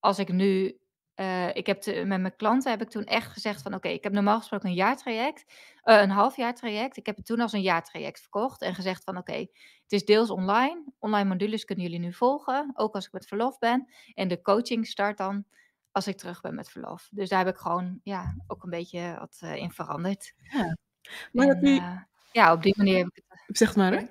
Speaker 1: als ik nu eh, ik heb met mijn klanten heb ik toen echt gezegd van oké, ik heb normaal gesproken een jaartraject, uh, een halfjaartraject. Ik heb het toen als een jaartraject verkocht en gezegd van oké, het is deels online. Online modules kunnen jullie nu volgen, ook als ik met verlof ben. En de coaching start dan als ik terug ben met verlof. Dus daar heb ik gewoon ja, ook een beetje wat eh, in veranderd. Ja. Maar dat ja, op die manier heb ik het... Zeg maar hè?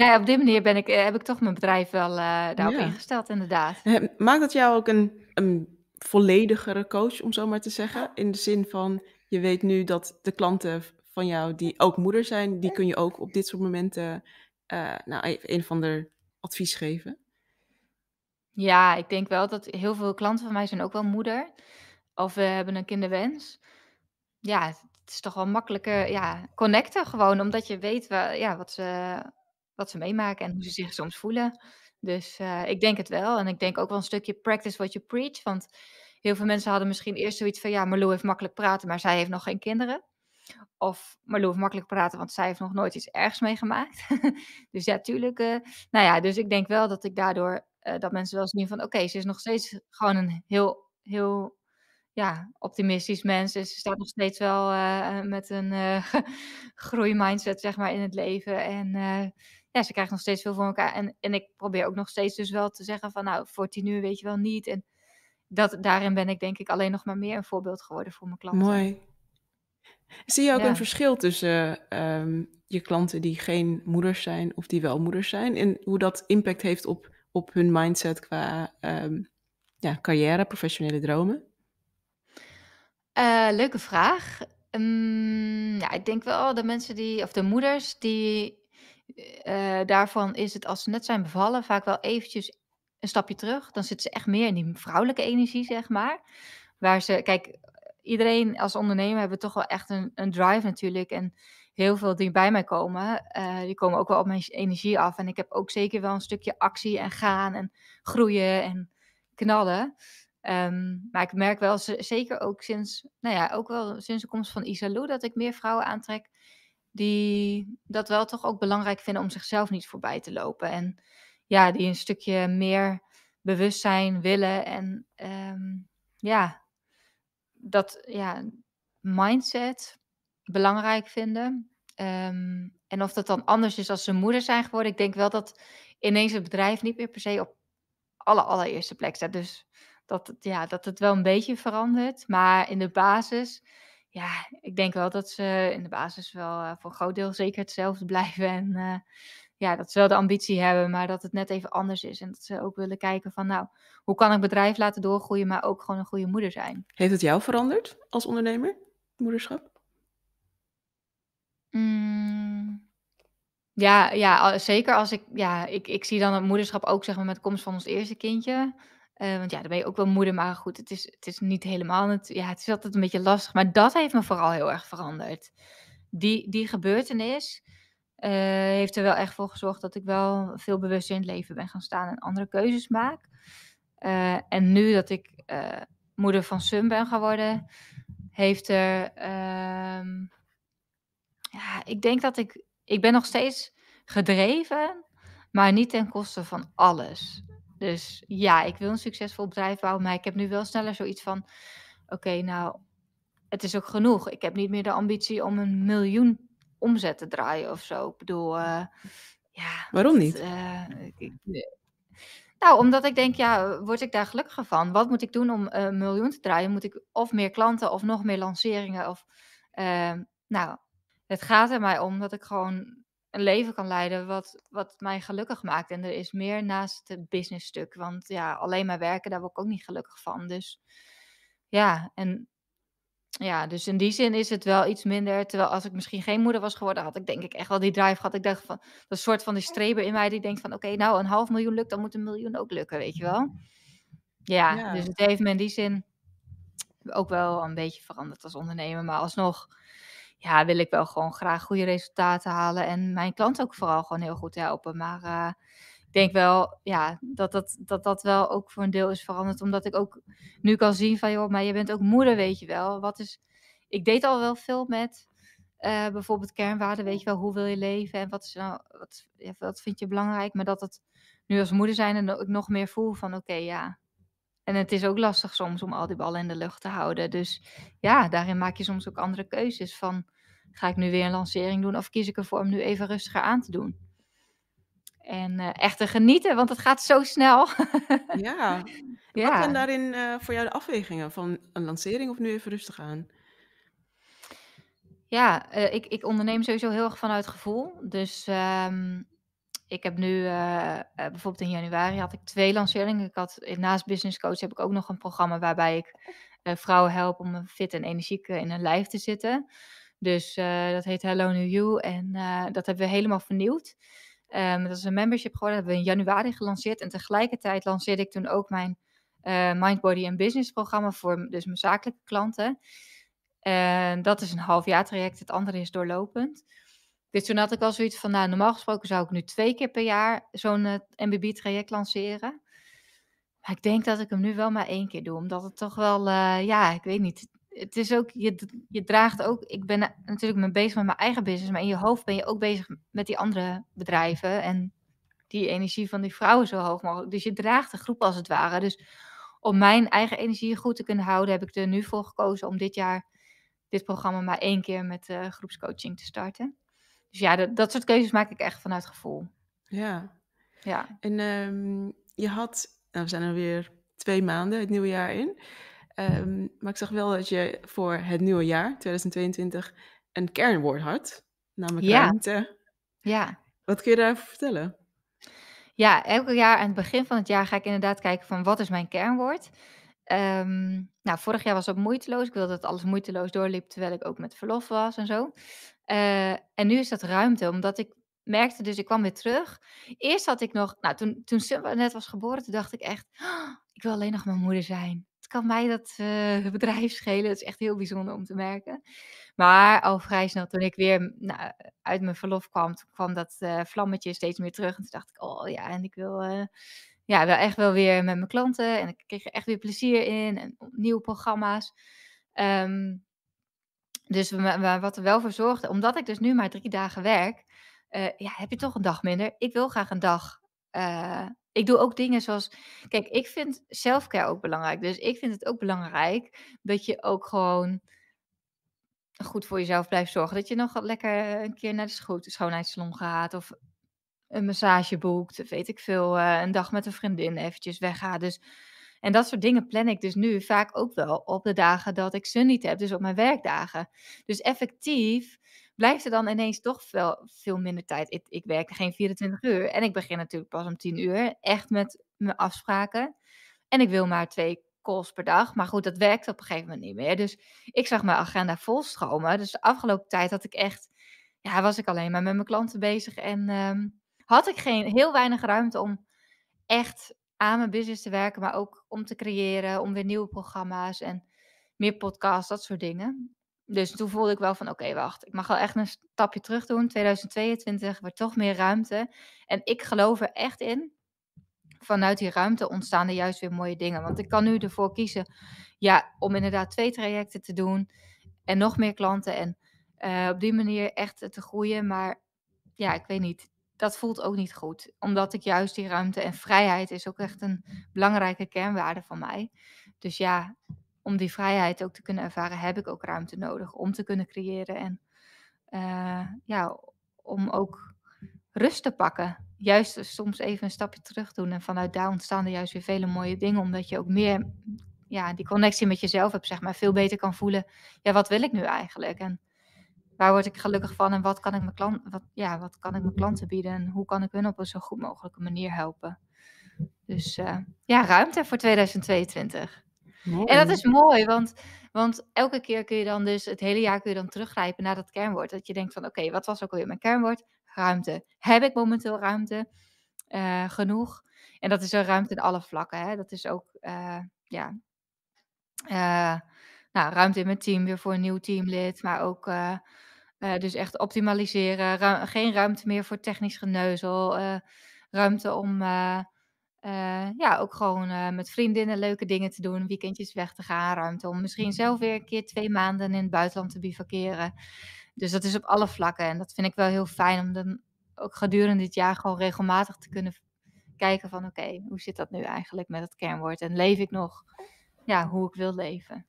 Speaker 1: Nou op die manier ben ik, eh, heb ik toch mijn bedrijf wel eh, daarop ingesteld, inderdaad. Eh,
Speaker 2: maakt dat jou ook een, een volledigere coach, om zo maar te zeggen? In de zin van, je weet nu dat de klanten van jou die ook moeder zijn, die kun je ook op dit soort momenten nou, een een of ander advies geven.
Speaker 1: Ja, ik denk wel dat heel veel klanten van mij zijn ook wel moeder. Of we hebben een kinderwens. Ja, het is toch wel makkelijker ja, connecten gewoon. Omdat je weet ja, wat, ze, wat ze meemaken en hoe ze zich soms voelen. Dus eh, ik denk het wel. En ik denk ook wel een stukje practice what you preach. Want heel veel mensen hadden misschien eerst zoiets van... ja, Marlo heeft makkelijk praten, maar zij heeft nog geen kinderen. Of Marlo heeft makkelijk praten, want zij heeft nog nooit iets ergs meegemaakt. dus ja, tuurlijk. Eh, nou ja, dus ik denk wel dat ik daardoor... Eh, dat mensen wel zien van... oké, ze is nog steeds gewoon een heel, heel ja, optimistisch mens. En ze staat nog steeds wel met een groeimindset, zeg maar, in het leven. En ja, ze krijgt nog steeds veel voor elkaar. En, en ik probeer ook nog steeds dus wel te zeggen van nou, voor tien uur weet je wel niet. En dat, daarin ben ik denk ik alleen nog maar meer een voorbeeld geworden voor mijn klanten.
Speaker 2: Mooi. Zie je ook een verschil tussen ehm, je klanten die geen moeders zijn of die wel moeders zijn? En hoe dat impact heeft op, op hun mindset qua um, ja, carrière, professionele dromen?
Speaker 1: Eh, leuke vraag. Ehm, ja, ik denk wel de mensen die, of de moeders die uh, daarvan is het als ze net zijn bevallen vaak wel eventjes een stapje terug. Dan zitten ze echt meer in die vrouwelijke energie, zeg maar. Waar ze, kijk, iedereen als ondernemer hebben toch wel echt een, een drive natuurlijk. En heel veel die bij mij komen, eh, die komen ook wel op mijn energie af. En ik heb ook zeker wel een stukje actie en gaan en groeien en knallen. Ehm, maar ik merk wel, zeker ook sinds, nou ja, ook wel sinds de komst van Isalou, dat ik meer vrouwen aantrek die dat wel toch ook belangrijk vinden om zichzelf niet voorbij te lopen. En ja, die een stukje meer bewustzijn willen. En ehm, ja, dat ja, mindset belangrijk vinden. Ehm, en of dat dan anders is als ze moeder zijn geworden. Ik denk wel dat ineens het bedrijf niet meer per se op alle allereerste plek staat. Dus dat ja, dat het wel een beetje verandert. Maar in de basis ja, ik denk wel dat ze in de basis wel eh, voor een groot deel zeker hetzelfde blijven. En eh, ja, dat ze wel de ambitie hebben, maar dat het net even anders is. En dat ze ook willen kijken van, nou, hoe kan ik bedrijf laten doorgroeien, maar ook gewoon een goede moeder zijn.
Speaker 2: Heeft het jou veranderd als ondernemer,
Speaker 1: moederschap? Mm. ja, ja, zeker als ik, ja, ik, ik zie dan het moederschap ook, zeg maar, met de komst van ons eerste kindje eh, want ja, dan ben je ook wel moeder, maar goed, het is, het is niet helemaal. Het, ja, het is altijd een beetje lastig. Maar dat heeft me vooral heel erg veranderd. Die, die gebeurtenis eh, heeft er wel echt voor gezorgd dat ik wel veel bewuster in het leven ben gaan staan en andere keuzes maak. Eh, en nu dat ik moeder van Sum ben geworden, heeft er. Ehm, ja, ik denk dat ik. Ik ben nog steeds gedreven, maar niet ten koste van alles. Dus ja, ik wil een succesvol bedrijf bouwen, maar ik heb nu wel sneller zoiets van: oké, nou, het is ook genoeg. Ik heb niet meer de ambitie om een miljoen omzet te draaien of zo. Ik bedoel, eh,
Speaker 2: ja. Waarom niet?
Speaker 1: Eh, eh, nou, omdat ik denk, ja, word ik daar gelukkiger van? Wat moet ik doen om een miljoen te draaien? Moet ik of meer klanten of nog meer lanceringen? Of, nou, het gaat er mij om dat ik gewoon een leven kan leiden wat, wat mij gelukkig maakt. En er is meer naast het businessstuk. Want ja, alleen maar werken, daar word ik ook niet gelukkig van. Dus ja, en ja, dus in die zin is het wel iets minder. Terwijl als ik misschien geen moeder was geworden, had ik denk ik echt wel die drive gehad. Ik dacht van, dat soort van die streber in mij die denkt van, oké, nou een half miljoen lukt, dan moet een miljoen ook lukken, weet je wel. Ja, ja, dus het heeft me in die zin ook wel een beetje veranderd als ondernemer. Maar alsnog ja, wil ik wel gewoon graag goede resultaten halen en mijn klant ook vooral gewoon heel goed helpen. Maar eh, ik denk wel ja, dat, dat, dat dat wel ook voor een deel is veranderd, omdat ik ook nu kan zien van joh, maar je bent ook moeder, weet je wel. Wat is, ik deed al wel veel met uh, bijvoorbeeld kernwaarden, weet je wel, hoe wil je leven en wat, is nou, wat, wat vind je belangrijk, maar dat het nu als moeder zijn en ik nog meer voel van oké, ja, en het is ook lastig soms om al die ballen in de lucht te houden. Dus ja, daarin maak je soms ook andere keuzes van ga ik nu weer een lancering doen of kies ik ervoor om nu even rustiger aan te doen. En uh, echt te genieten, want het gaat zo snel. ja.
Speaker 2: ja. Wat zijn daarin eh, voor jou de afwegingen van een lancering of nu even rustig aan?
Speaker 1: Ja, eh, ik, ik onderneem sowieso heel erg vanuit gevoel. Dus ehm, ik heb nu eh, eh, bijvoorbeeld in januari had ik twee lanceringen. Ik had, eh, naast business coach heb ik ook nog een programma waarbij ik vrouwen help om fit en energiek in hun lijf te zitten. Dus dat heet Hello New You en dat hebben we helemaal vernieuwd. Ehm, dat is een membership geworden, dat hebben we in januari gelanceerd. En tegelijkertijd lanceerde ik toen ook mijn Mind, Body and Business programma voor dus mijn zakelijke klanten. dat is een half jaar traject, het andere is doorlopend. Dus toen had ik al zoiets van, nou, normaal gesproken zou ik nu twee keer per jaar zo'n eh, MBB-traject lanceren. Maar ik denk dat ik hem nu wel maar één keer doe, omdat het toch wel, eh, ja, ik weet niet. Het is ook, je, je draagt ook, ik ben eh, natuurlijk me bezig met mijn eigen business, maar in je hoofd ben je ook bezig met die andere bedrijven en die energie van die vrouwen zo hoog mogelijk. Dus je draagt de groep als het ware. Dus om mijn eigen energie goed te kunnen houden, heb ik er nu voor gekozen om dit jaar dit programma maar één keer met groepscoaching te starten. Dus ja, dat, soort keuzes maak ik echt vanuit gevoel.
Speaker 2: Ja. Ja. En ehm, je had, nou, we zijn er weer twee maanden het nieuwe jaar in. Ehm, maar ik zag wel dat je voor het nieuwe jaar, 2022, een kernwoord had. Namelijk ja. ruimte. Ja. Wat kun je daarover vertellen?
Speaker 1: Ja, elk jaar aan het begin van het jaar ga ik inderdaad kijken van wat is mijn kernwoord. Um, nou, vorig jaar was dat moeiteloos. Ik wilde dat alles moeiteloos doorliep terwijl ik ook met verlof was en zo. Eh, en nu is dat ruimte, omdat ik merkte dus, ik kwam weer terug. Eerst had ik nog, nou toen, toen net was geboren, toen dacht ik echt, oh, ik wil alleen nog mijn moeder zijn. Het kan mij dat uh, bedrijf schelen, dat is echt heel bijzonder om te merken. Maar al vrij snel, toen ik weer nou, uit mijn verlof kwam, kwam dat uh, vlammetje steeds meer terug. En toen dacht ik, oh ja, en ik wil, ja, wel echt wel weer met mijn klanten. En ik kreeg er echt weer plezier in en nieuwe programma's. Um, dus wat er wel voor zorgde, omdat ik dus nu maar drie dagen werk, eh, ja, heb je toch een dag minder. Ik wil graag een dag. Eh, ik doe ook dingen zoals. Kijk, ik vind selfcare ook belangrijk. Dus ik vind het ook belangrijk dat je ook gewoon goed voor jezelf blijft zorgen. Dat je nog lekker een keer naar de schoonheidssalon gaat. Of een massage boekt. Weet ik veel. Eh, een dag met een vriendin eventjes weggaat. Dus en dat soort dingen plan ik dus nu vaak ook wel op de dagen dat ik sun niet heb, dus op mijn werkdagen. Dus effectief blijft er dan ineens toch wel veel minder tijd. Ik, ik werk geen 24 uur en ik begin natuurlijk pas om 10 uur echt met mijn afspraken. En ik wil maar twee calls per dag. Maar goed, dat werkt op een gegeven moment niet meer. Dus ik zag mijn agenda volstromen. Dus de afgelopen tijd had ik echt, ja, was ik alleen maar met mijn klanten bezig en ehm, had ik geen, heel weinig ruimte om echt aan mijn business te werken, maar ook om te creëren, om weer nieuwe programma's en meer podcasts, dat soort dingen. Dus toen voelde ik wel van, oké, wacht, ik mag wel echt een stapje terug doen. 2022 wordt toch meer ruimte. En ik geloof er echt in. Vanuit die ruimte ontstaan er juist weer mooie dingen. Want ik kan nu ervoor kiezen, ja, om inderdaad twee trajecten te doen en nog meer klanten en eh, op die manier echt te groeien. Maar ja, ik weet niet dat voelt ook niet goed. Omdat ik juist die ruimte en vrijheid is ook echt een belangrijke kernwaarde van mij. Dus ja, om die vrijheid ook te kunnen ervaren, heb ik ook ruimte nodig om te kunnen creëren. En eh, ja, om ook rust te pakken. Juist dus soms even een stapje terug doen. En vanuit daar ontstaan er juist weer vele mooie dingen. Omdat je ook meer ja, die connectie met jezelf hebt, zeg maar. Veel beter kan voelen. Ja, wat wil ik nu eigenlijk? En waar word ik gelukkig van en wat kan ik mijn, klant, wat, ja, wat kan ik mijn klanten bieden en hoe kan ik hun op een zo goed mogelijke manier helpen. Dus eh, ja, ruimte voor 2022. En dat is mooi, want, want elke keer kun je dan dus, het hele jaar kun je dan teruggrijpen naar dat kernwoord. Dat je denkt van, oké, wat was ook alweer mijn kernwoord? Ruimte. Heb ik momenteel ruimte? Eh, genoeg? En dat is een ruimte in alle vlakken. Hè? Dat is ook, eh, ja, nou, ruimte in mijn team weer voor een nieuw teamlid, maar ook... Eh, dus echt optimaliseren, geen ruimte meer voor technisch geneuzel, eh, ruimte om eh, ja, ook gewoon met vriendinnen leuke dingen te doen, weekendjes weg te gaan, ruimte om misschien zelf weer een keer twee maanden in het buitenland te bivakeren. Dus dat is op alle vlakken en dat vind ik wel heel fijn om dan ook gedurende dit jaar gewoon regelmatig te kunnen kijken van oké, hoe zit dat nu eigenlijk met het kernwoord en leef ik nog ja, hoe ik wil leven.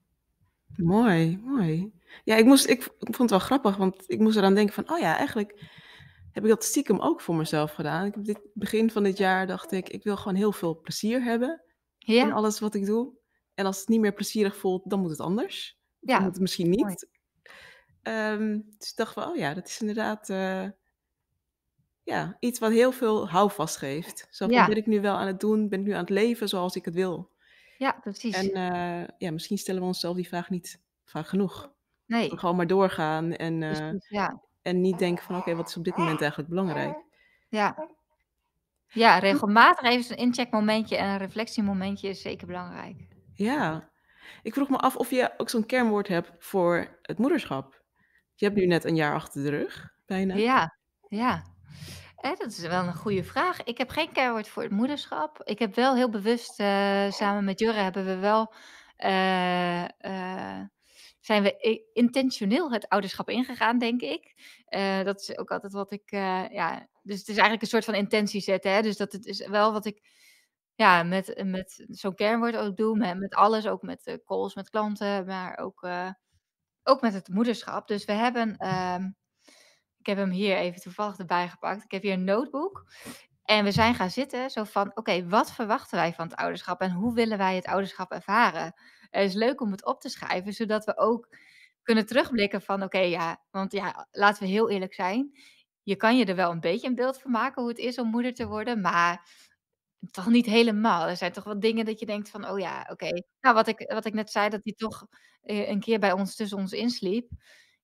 Speaker 2: Mooi, mooi. Ja, ik, moest, ik, vond het wel grappig, want ik moest eraan denken van, oh ja, eigenlijk heb ik dat stiekem ook voor mezelf gedaan. Ik heb dit, begin van dit jaar dacht ik, ik wil gewoon heel veel plezier hebben in alles wat ik doe. En als het niet meer plezierig voelt, dan moet het anders. Dan ja, moet het misschien niet. Ehm, dus ik dacht van, oh ja, dat is inderdaad eh, ja, iets wat heel veel houvast geeft. Zo ben ik nu wel aan het doen? Ben ik nu aan het leven zoals ik het wil? Ja, precies. En eh, ja, misschien stellen we onszelf die vraag niet vaak genoeg. Nee. We gewoon maar doorgaan en, eh, ja. en niet denken van oké, wat is op dit moment eigenlijk belangrijk?
Speaker 1: Ja. Ja, regelmatig even een incheckmomentje en een reflectiemomentje is zeker belangrijk.
Speaker 2: Ja. Ik vroeg me af of je ook zo'n kernwoord hebt voor het moederschap. Je hebt nu net een jaar achter de rug, bijna.
Speaker 1: Ja, ja. Eh, dat is wel een goede vraag. Ik heb geen kernwoord voor het moederschap. Ik heb wel heel bewust, eh, samen met Jurre hebben we wel, eh, eh, zijn we intentioneel het ouderschap ingegaan, denk ik. dat is ook altijd wat ik, ja, dus het is eigenlijk een soort van intentie zetten. Hè? Dus dat het is wel wat ik, ja, met, met zo'n kernwoord ook doe, met, met alles, ook met calls met klanten, maar ook, ook met het moederschap. Dus we hebben... Ehm, ik heb hem hier even toevallig erbij gepakt. Ik heb hier een notebook. En we zijn gaan zitten zo van, oké, wat verwachten wij van het ouderschap en hoe willen wij het ouderschap ervaren? Het is leuk om het op te schrijven, zodat we ook kunnen terugblikken van, oké, ja, want ja, laten we heel eerlijk zijn. Je kan je er wel een beetje een beeld van maken hoe het is om moeder te worden, maar toch niet helemaal. Er zijn toch wel dingen dat je denkt van, oh ja, oké. Nou, wat ik, wat ik net zei, dat hij toch eh, een keer bij ons tussen ons insliep.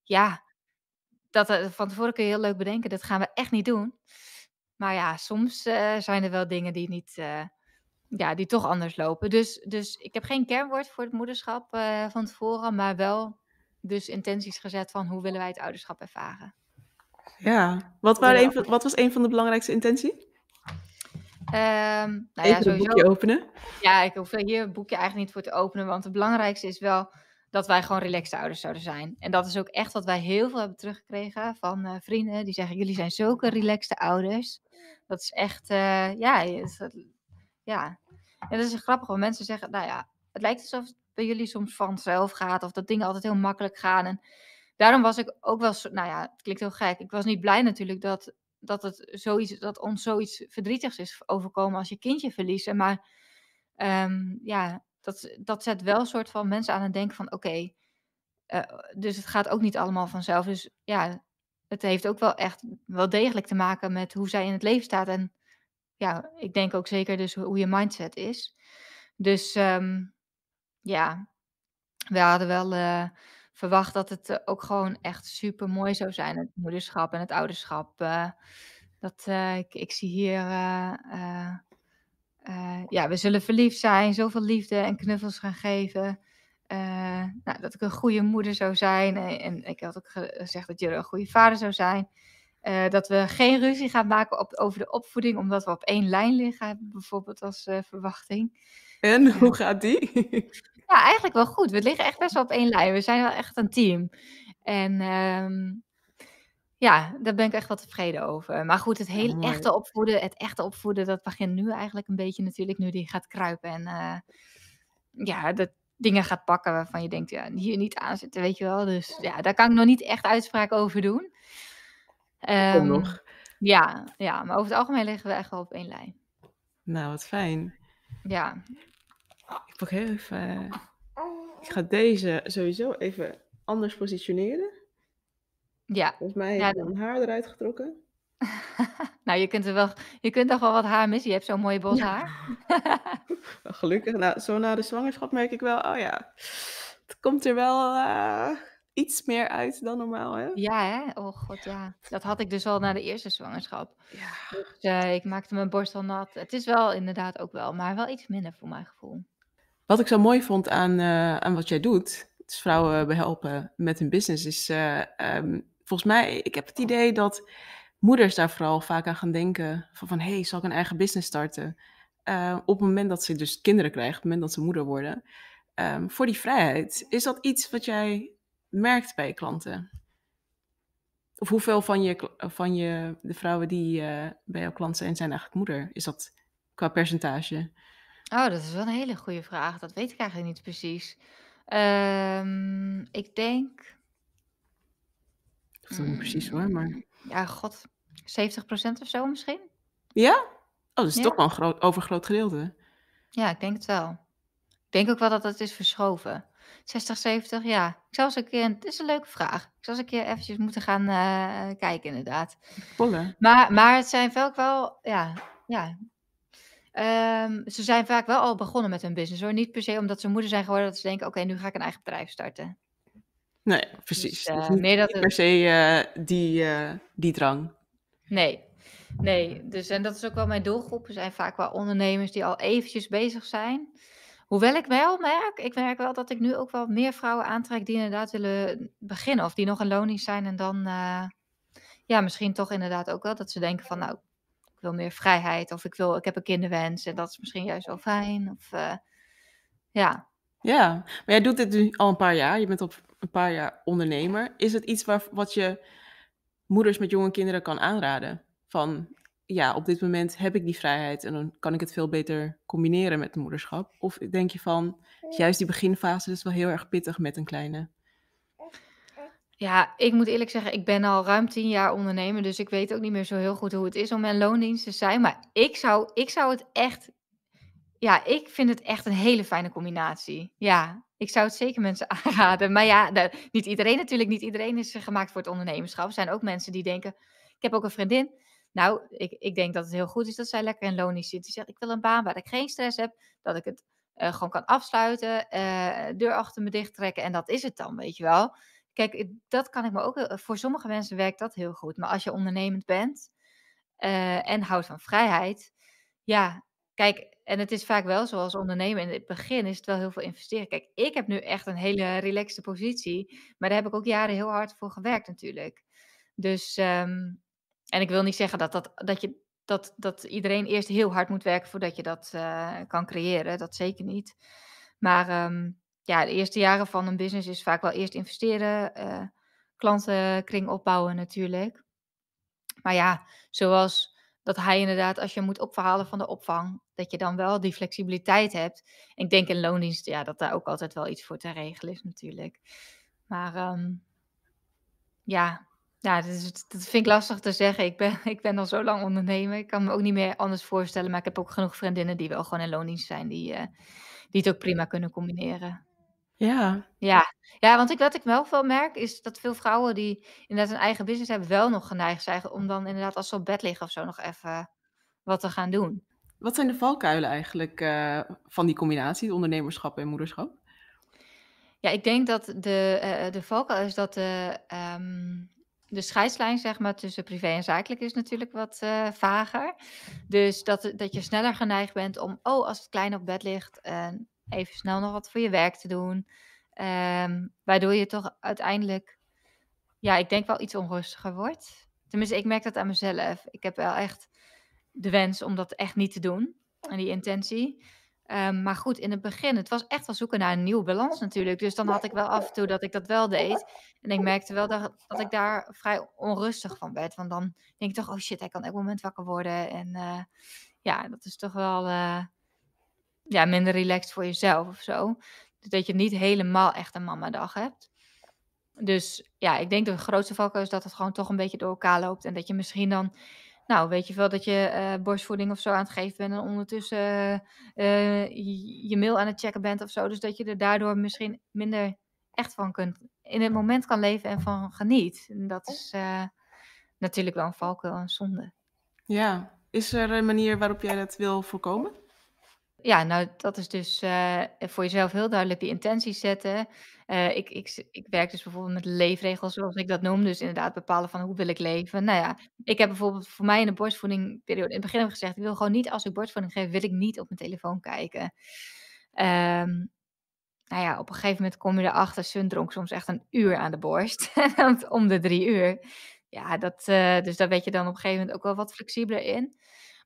Speaker 1: Ja, dat, eh, van tevoren kun je heel leuk bedenken, dat gaan we echt niet doen. Maar ja, soms eh, zijn er wel dingen die niet, eh, ja, die toch anders lopen. Dus, dus ik heb geen kernwoord voor het moederschap uh, van tevoren, maar wel dus intenties gezet van hoe willen wij het ouderschap ervaren.
Speaker 2: Ja, wat, waren wat was een van de belangrijkste intenties?
Speaker 1: Um, ehm, nou ja, sowieso, boekje openen. Ja, ik hoef hier het boekje eigenlijk niet voor te openen, want het belangrijkste is wel dat wij gewoon relaxte ouders zouden zijn. En dat is ook echt wat wij heel veel hebben teruggekregen van eh, vrienden. Die zeggen, jullie zijn zulke relaxte ouders. Dat is echt, eh, ja, dat, ja. En dat is grappig, want mensen zeggen, nou ja, het lijkt alsof het bij jullie soms vanzelf gaat. Of dat dingen altijd heel makkelijk gaan. En daarom was ik ook wel, nou ja, het klinkt heel gek. Ik was niet blij natuurlijk dat, dat, het zoiets, dat ons zoiets verdrietigs is overkomen als je kindje verliezen. Maar ehm, ja, dat, dat zet wel een soort van mensen aan het denken van oké, eh, dus het gaat ook niet allemaal vanzelf. Dus ja, het heeft ook wel echt wel degelijk te maken met hoe zij in het leven staat. En ja, ik denk ook zeker dus hoe je mindset is. Dus ehm, ja, we hadden wel eh, verwacht dat het eh, ook gewoon echt super mooi zou zijn. Het moederschap en het ouderschap. dat, ik, ik zie hier eh, ja, we zullen verliefd zijn, zoveel liefde en knuffels gaan geven. Eh, nou, dat ik een goede moeder zou zijn. En, ik had ook gezegd dat jullie een goede vader zou zijn. Eh, dat we geen ruzie gaan maken op, over de opvoeding, omdat we op één lijn liggen, bijvoorbeeld als verwachting.
Speaker 2: En hoe gaat die?
Speaker 1: ja, eigenlijk wel goed. We liggen echt best wel op één lijn. We zijn wel echt een team. En ehm, ja, daar ben ik echt wel tevreden over. Maar goed, het hele echte opvoeden, het echte opvoeden, dat begint nu eigenlijk een beetje natuurlijk, nu die gaat kruipen en uh, ja, dat dingen gaat pakken waarvan je denkt, ja, hier niet aan zitten, weet je wel. Dus ja, daar kan ik nog niet echt uitspraak over doen. Um, nog. Ja, ja, maar over het algemeen liggen we echt wel op één lijn.
Speaker 2: Nou, wat fijn. Ja. Ik pak even. ik ga deze sowieso even anders positioneren. Ja. Volgens mij ja, je dan haar eruit getrokken. nou, je kunt,
Speaker 1: er wel, je kunt toch wel wat haar missen. Je hebt zo'n mooi bos haar.
Speaker 2: Nou, gelukkig. Nou, zo na de zwangerschap merk ik wel, oh ja, het komt er wel eh, iets meer
Speaker 1: uit dan normaal, hè? Ja, hè? Oh god, ja. Dat had ik dus al na de eerste zwangerschap. Ja. Dus, eh, ik maakte mijn borst al nat. Het is wel inderdaad ook wel, maar wel iets minder voor mijn gevoel.
Speaker 2: Wat ik zo mooi vond aan, eh, aan wat jij doet, dus vrouwen behelpen met hun business, is... Ehm, volgens mij, ik heb het idee dat moeders daar vooral vaak aan gaan denken. Van, van hé, hey, zal ik een eigen business starten? Eh, op het moment dat ze dus kinderen krijgen, op het moment dat ze moeder worden. Ehm, voor die vrijheid, is dat iets wat jij merkt bij je klanten? Of hoeveel van, je, van je, de vrouwen die eh, bij jouw klant zijn, zijn eigenlijk moeder? Is dat qua percentage?
Speaker 1: Oh, dat is wel een hele goede vraag. Dat weet ik eigenlijk niet precies. Ehm, ik denk
Speaker 2: dat is niet precies hoor, maar...
Speaker 1: Ja, god. 70% of zo misschien?
Speaker 2: Ja? Oh, dat is toch wel een groot, overgroot gedeelte.
Speaker 1: Ja, ik denk het wel. Ik denk ook wel dat het is verschoven. 60, 70, ja. Ik zal eens een keer, het is een leuke vraag. Ik zal eens een keer eventjes moeten gaan eh, kijken, inderdaad. Volle. Maar, maar het zijn vaak wel, ja, ja. Ehm, ze zijn vaak wel al begonnen met hun business hoor. Niet per se omdat ze moeder zijn geworden dat ze denken, oké, nu ga ik een eigen bedrijf starten.
Speaker 2: Nee, dus, precies. Eh, dus meer dat niet per se eh, die, eh, die drang.
Speaker 1: Nee. Nee, dus en dat is ook wel mijn doelgroep. Er zijn vaak wel ondernemers die al eventjes bezig zijn. Hoewel ik wel merk, ik merk wel dat ik nu ook wel meer vrouwen aantrek die inderdaad willen beginnen. Of die nog een loning zijn en dan ja, misschien toch inderdaad ook wel dat ze denken van nou, ik wil meer vrijheid. Of ik, wil, ik heb een kinderwens en dat is misschien juist wel fijn. Of
Speaker 2: ja, ja, maar jij doet dit nu al een paar jaar. Je bent op een paar jaar ondernemer. Is het iets waar, wat je moeders met jonge kinderen kan aanraden? Van ja, op dit moment heb ik die vrijheid en dan kan ik het veel beter combineren met moederschap. Of denk je van, juist die beginfase is wel heel erg pittig met een kleine?
Speaker 1: Ja, ik moet eerlijk zeggen, ik ben al ruim tien jaar ondernemer, dus ik weet ook niet meer zo heel goed hoe het is om mijn loondienst te zijn. Maar ik zou, ik zou het echt, ja, ik vind het echt een hele fijne combinatie. Ja, ik zou het zeker mensen aanraden. Maar ja, niet iedereen natuurlijk. Niet iedereen is eh, gemaakt voor het ondernemerschap. Er zijn ook mensen die denken... Ik heb ook een vriendin. Nou, ik, ik denk dat het heel goed is dat zij lekker in lonisch zit. Die zegt, ik wil een baan waar ik geen stress heb. Dat ik het eh, gewoon kan afsluiten. Eh, deur achter me dicht trekken. En dat is het dan, weet je wel. Kijk, dat kan ik me ook... Voor sommige mensen werkt dat heel goed. Maar als je ondernemend bent... en houdt van vrijheid... Ja, kijk, en het is vaak wel zoals ondernemen. In het begin is het wel heel veel investeren. Kijk, ik heb nu echt een hele relaxte positie. Maar daar heb ik ook jaren heel hard voor gewerkt natuurlijk. Dus, ehm, en ik wil niet zeggen dat, dat, dat, je, dat, dat iedereen eerst heel hard moet werken voordat je dat eh, kan creëren. Dat zeker niet. Maar ehm, ja, de eerste jaren van een business is vaak wel eerst investeren. Uh, klantenkring opbouwen natuurlijk. Maar ja, zoals dat hij inderdaad, als je moet opverhalen van de opvang, dat je dan wel die flexibiliteit hebt. Ik denk in loondienst, ja, dat daar ook altijd wel iets voor te regelen is natuurlijk. Maar ehm, ja, ja dat, is, vind ik lastig te zeggen. Ik ben, ik ben al zo lang ondernemer. Ik kan me ook niet meer anders voorstellen. Maar ik heb ook genoeg vriendinnen die wel gewoon in loondienst zijn, die, eh, die het ook prima kunnen combineren. Ja. Ja. ja, want ik, wat ik wel veel merk is dat veel vrouwen die inderdaad een eigen business hebben, wel nog geneigd zijn om dan inderdaad als ze op bed liggen of zo nog even
Speaker 2: wat te gaan doen. Wat zijn de valkuilen eigenlijk eh, van die combinatie, ondernemerschap en moederschap?
Speaker 1: Ja, ik denk dat de, eh, eh, de valkuil is dat de, ehm, de scheidslijn zeg maar, tussen privé en zakelijk is natuurlijk wat vager. Dus dat, dat je sneller geneigd bent om, oh, als het klein op bed ligt, even snel nog wat voor je werk te doen. Ehm, waardoor je toch uiteindelijk, ja, ik denk wel iets onrustiger wordt. Tenminste, ik merk dat aan mezelf. Ik heb wel echt de wens om dat echt niet te doen en die intentie. Ehm, maar goed, in het begin, het was echt wel zoeken naar een nieuwe balans natuurlijk. Dus dan had ik wel af en toe dat ik dat wel deed. En ik merkte wel dat, dat ik daar vrij onrustig van werd. Want dan denk ik toch, oh shit, hij kan elk moment wakker worden. En eh, ja, dat is toch wel, eh, ja, minder relaxed voor jezelf of zo. dat je niet helemaal echt een mama dag hebt. Dus ja, ik denk de grootste valkuil is dat het gewoon toch een beetje door elkaar loopt. En dat je misschien dan, nou weet je wel, dat je eh, borstvoeding of zo aan het geven bent. En ondertussen eh, eh, je mail aan het checken bent of zo. Dus dat je er daardoor misschien minder echt van kunt, in het moment kan leven en van geniet. dat is natuurlijk wel een valkuil en zonde.
Speaker 2: Ja, is er een manier waarop jij dat wil voorkomen?
Speaker 1: ja, nou, dat is dus eh, voor jezelf heel duidelijk die intenties zetten. Eh, ik, ik, ik werk dus bijvoorbeeld met leefregels, zoals ik dat noem. Dus inderdaad bepalen van hoe wil ik leven. Nou ja, ik heb bijvoorbeeld voor mij in de borstvoedingperiode in het begin heb ik gezegd: ik wil gewoon niet als ik borstvoeding geef, wil ik niet op mijn telefoon kijken. Ehm, nou ja, op een gegeven moment kom je erachter, Sun dronk soms echt een uur aan de borst. om de drie uur. Ja, dat, eh, dus daar weet je dan op een gegeven moment ook wel wat flexibeler in.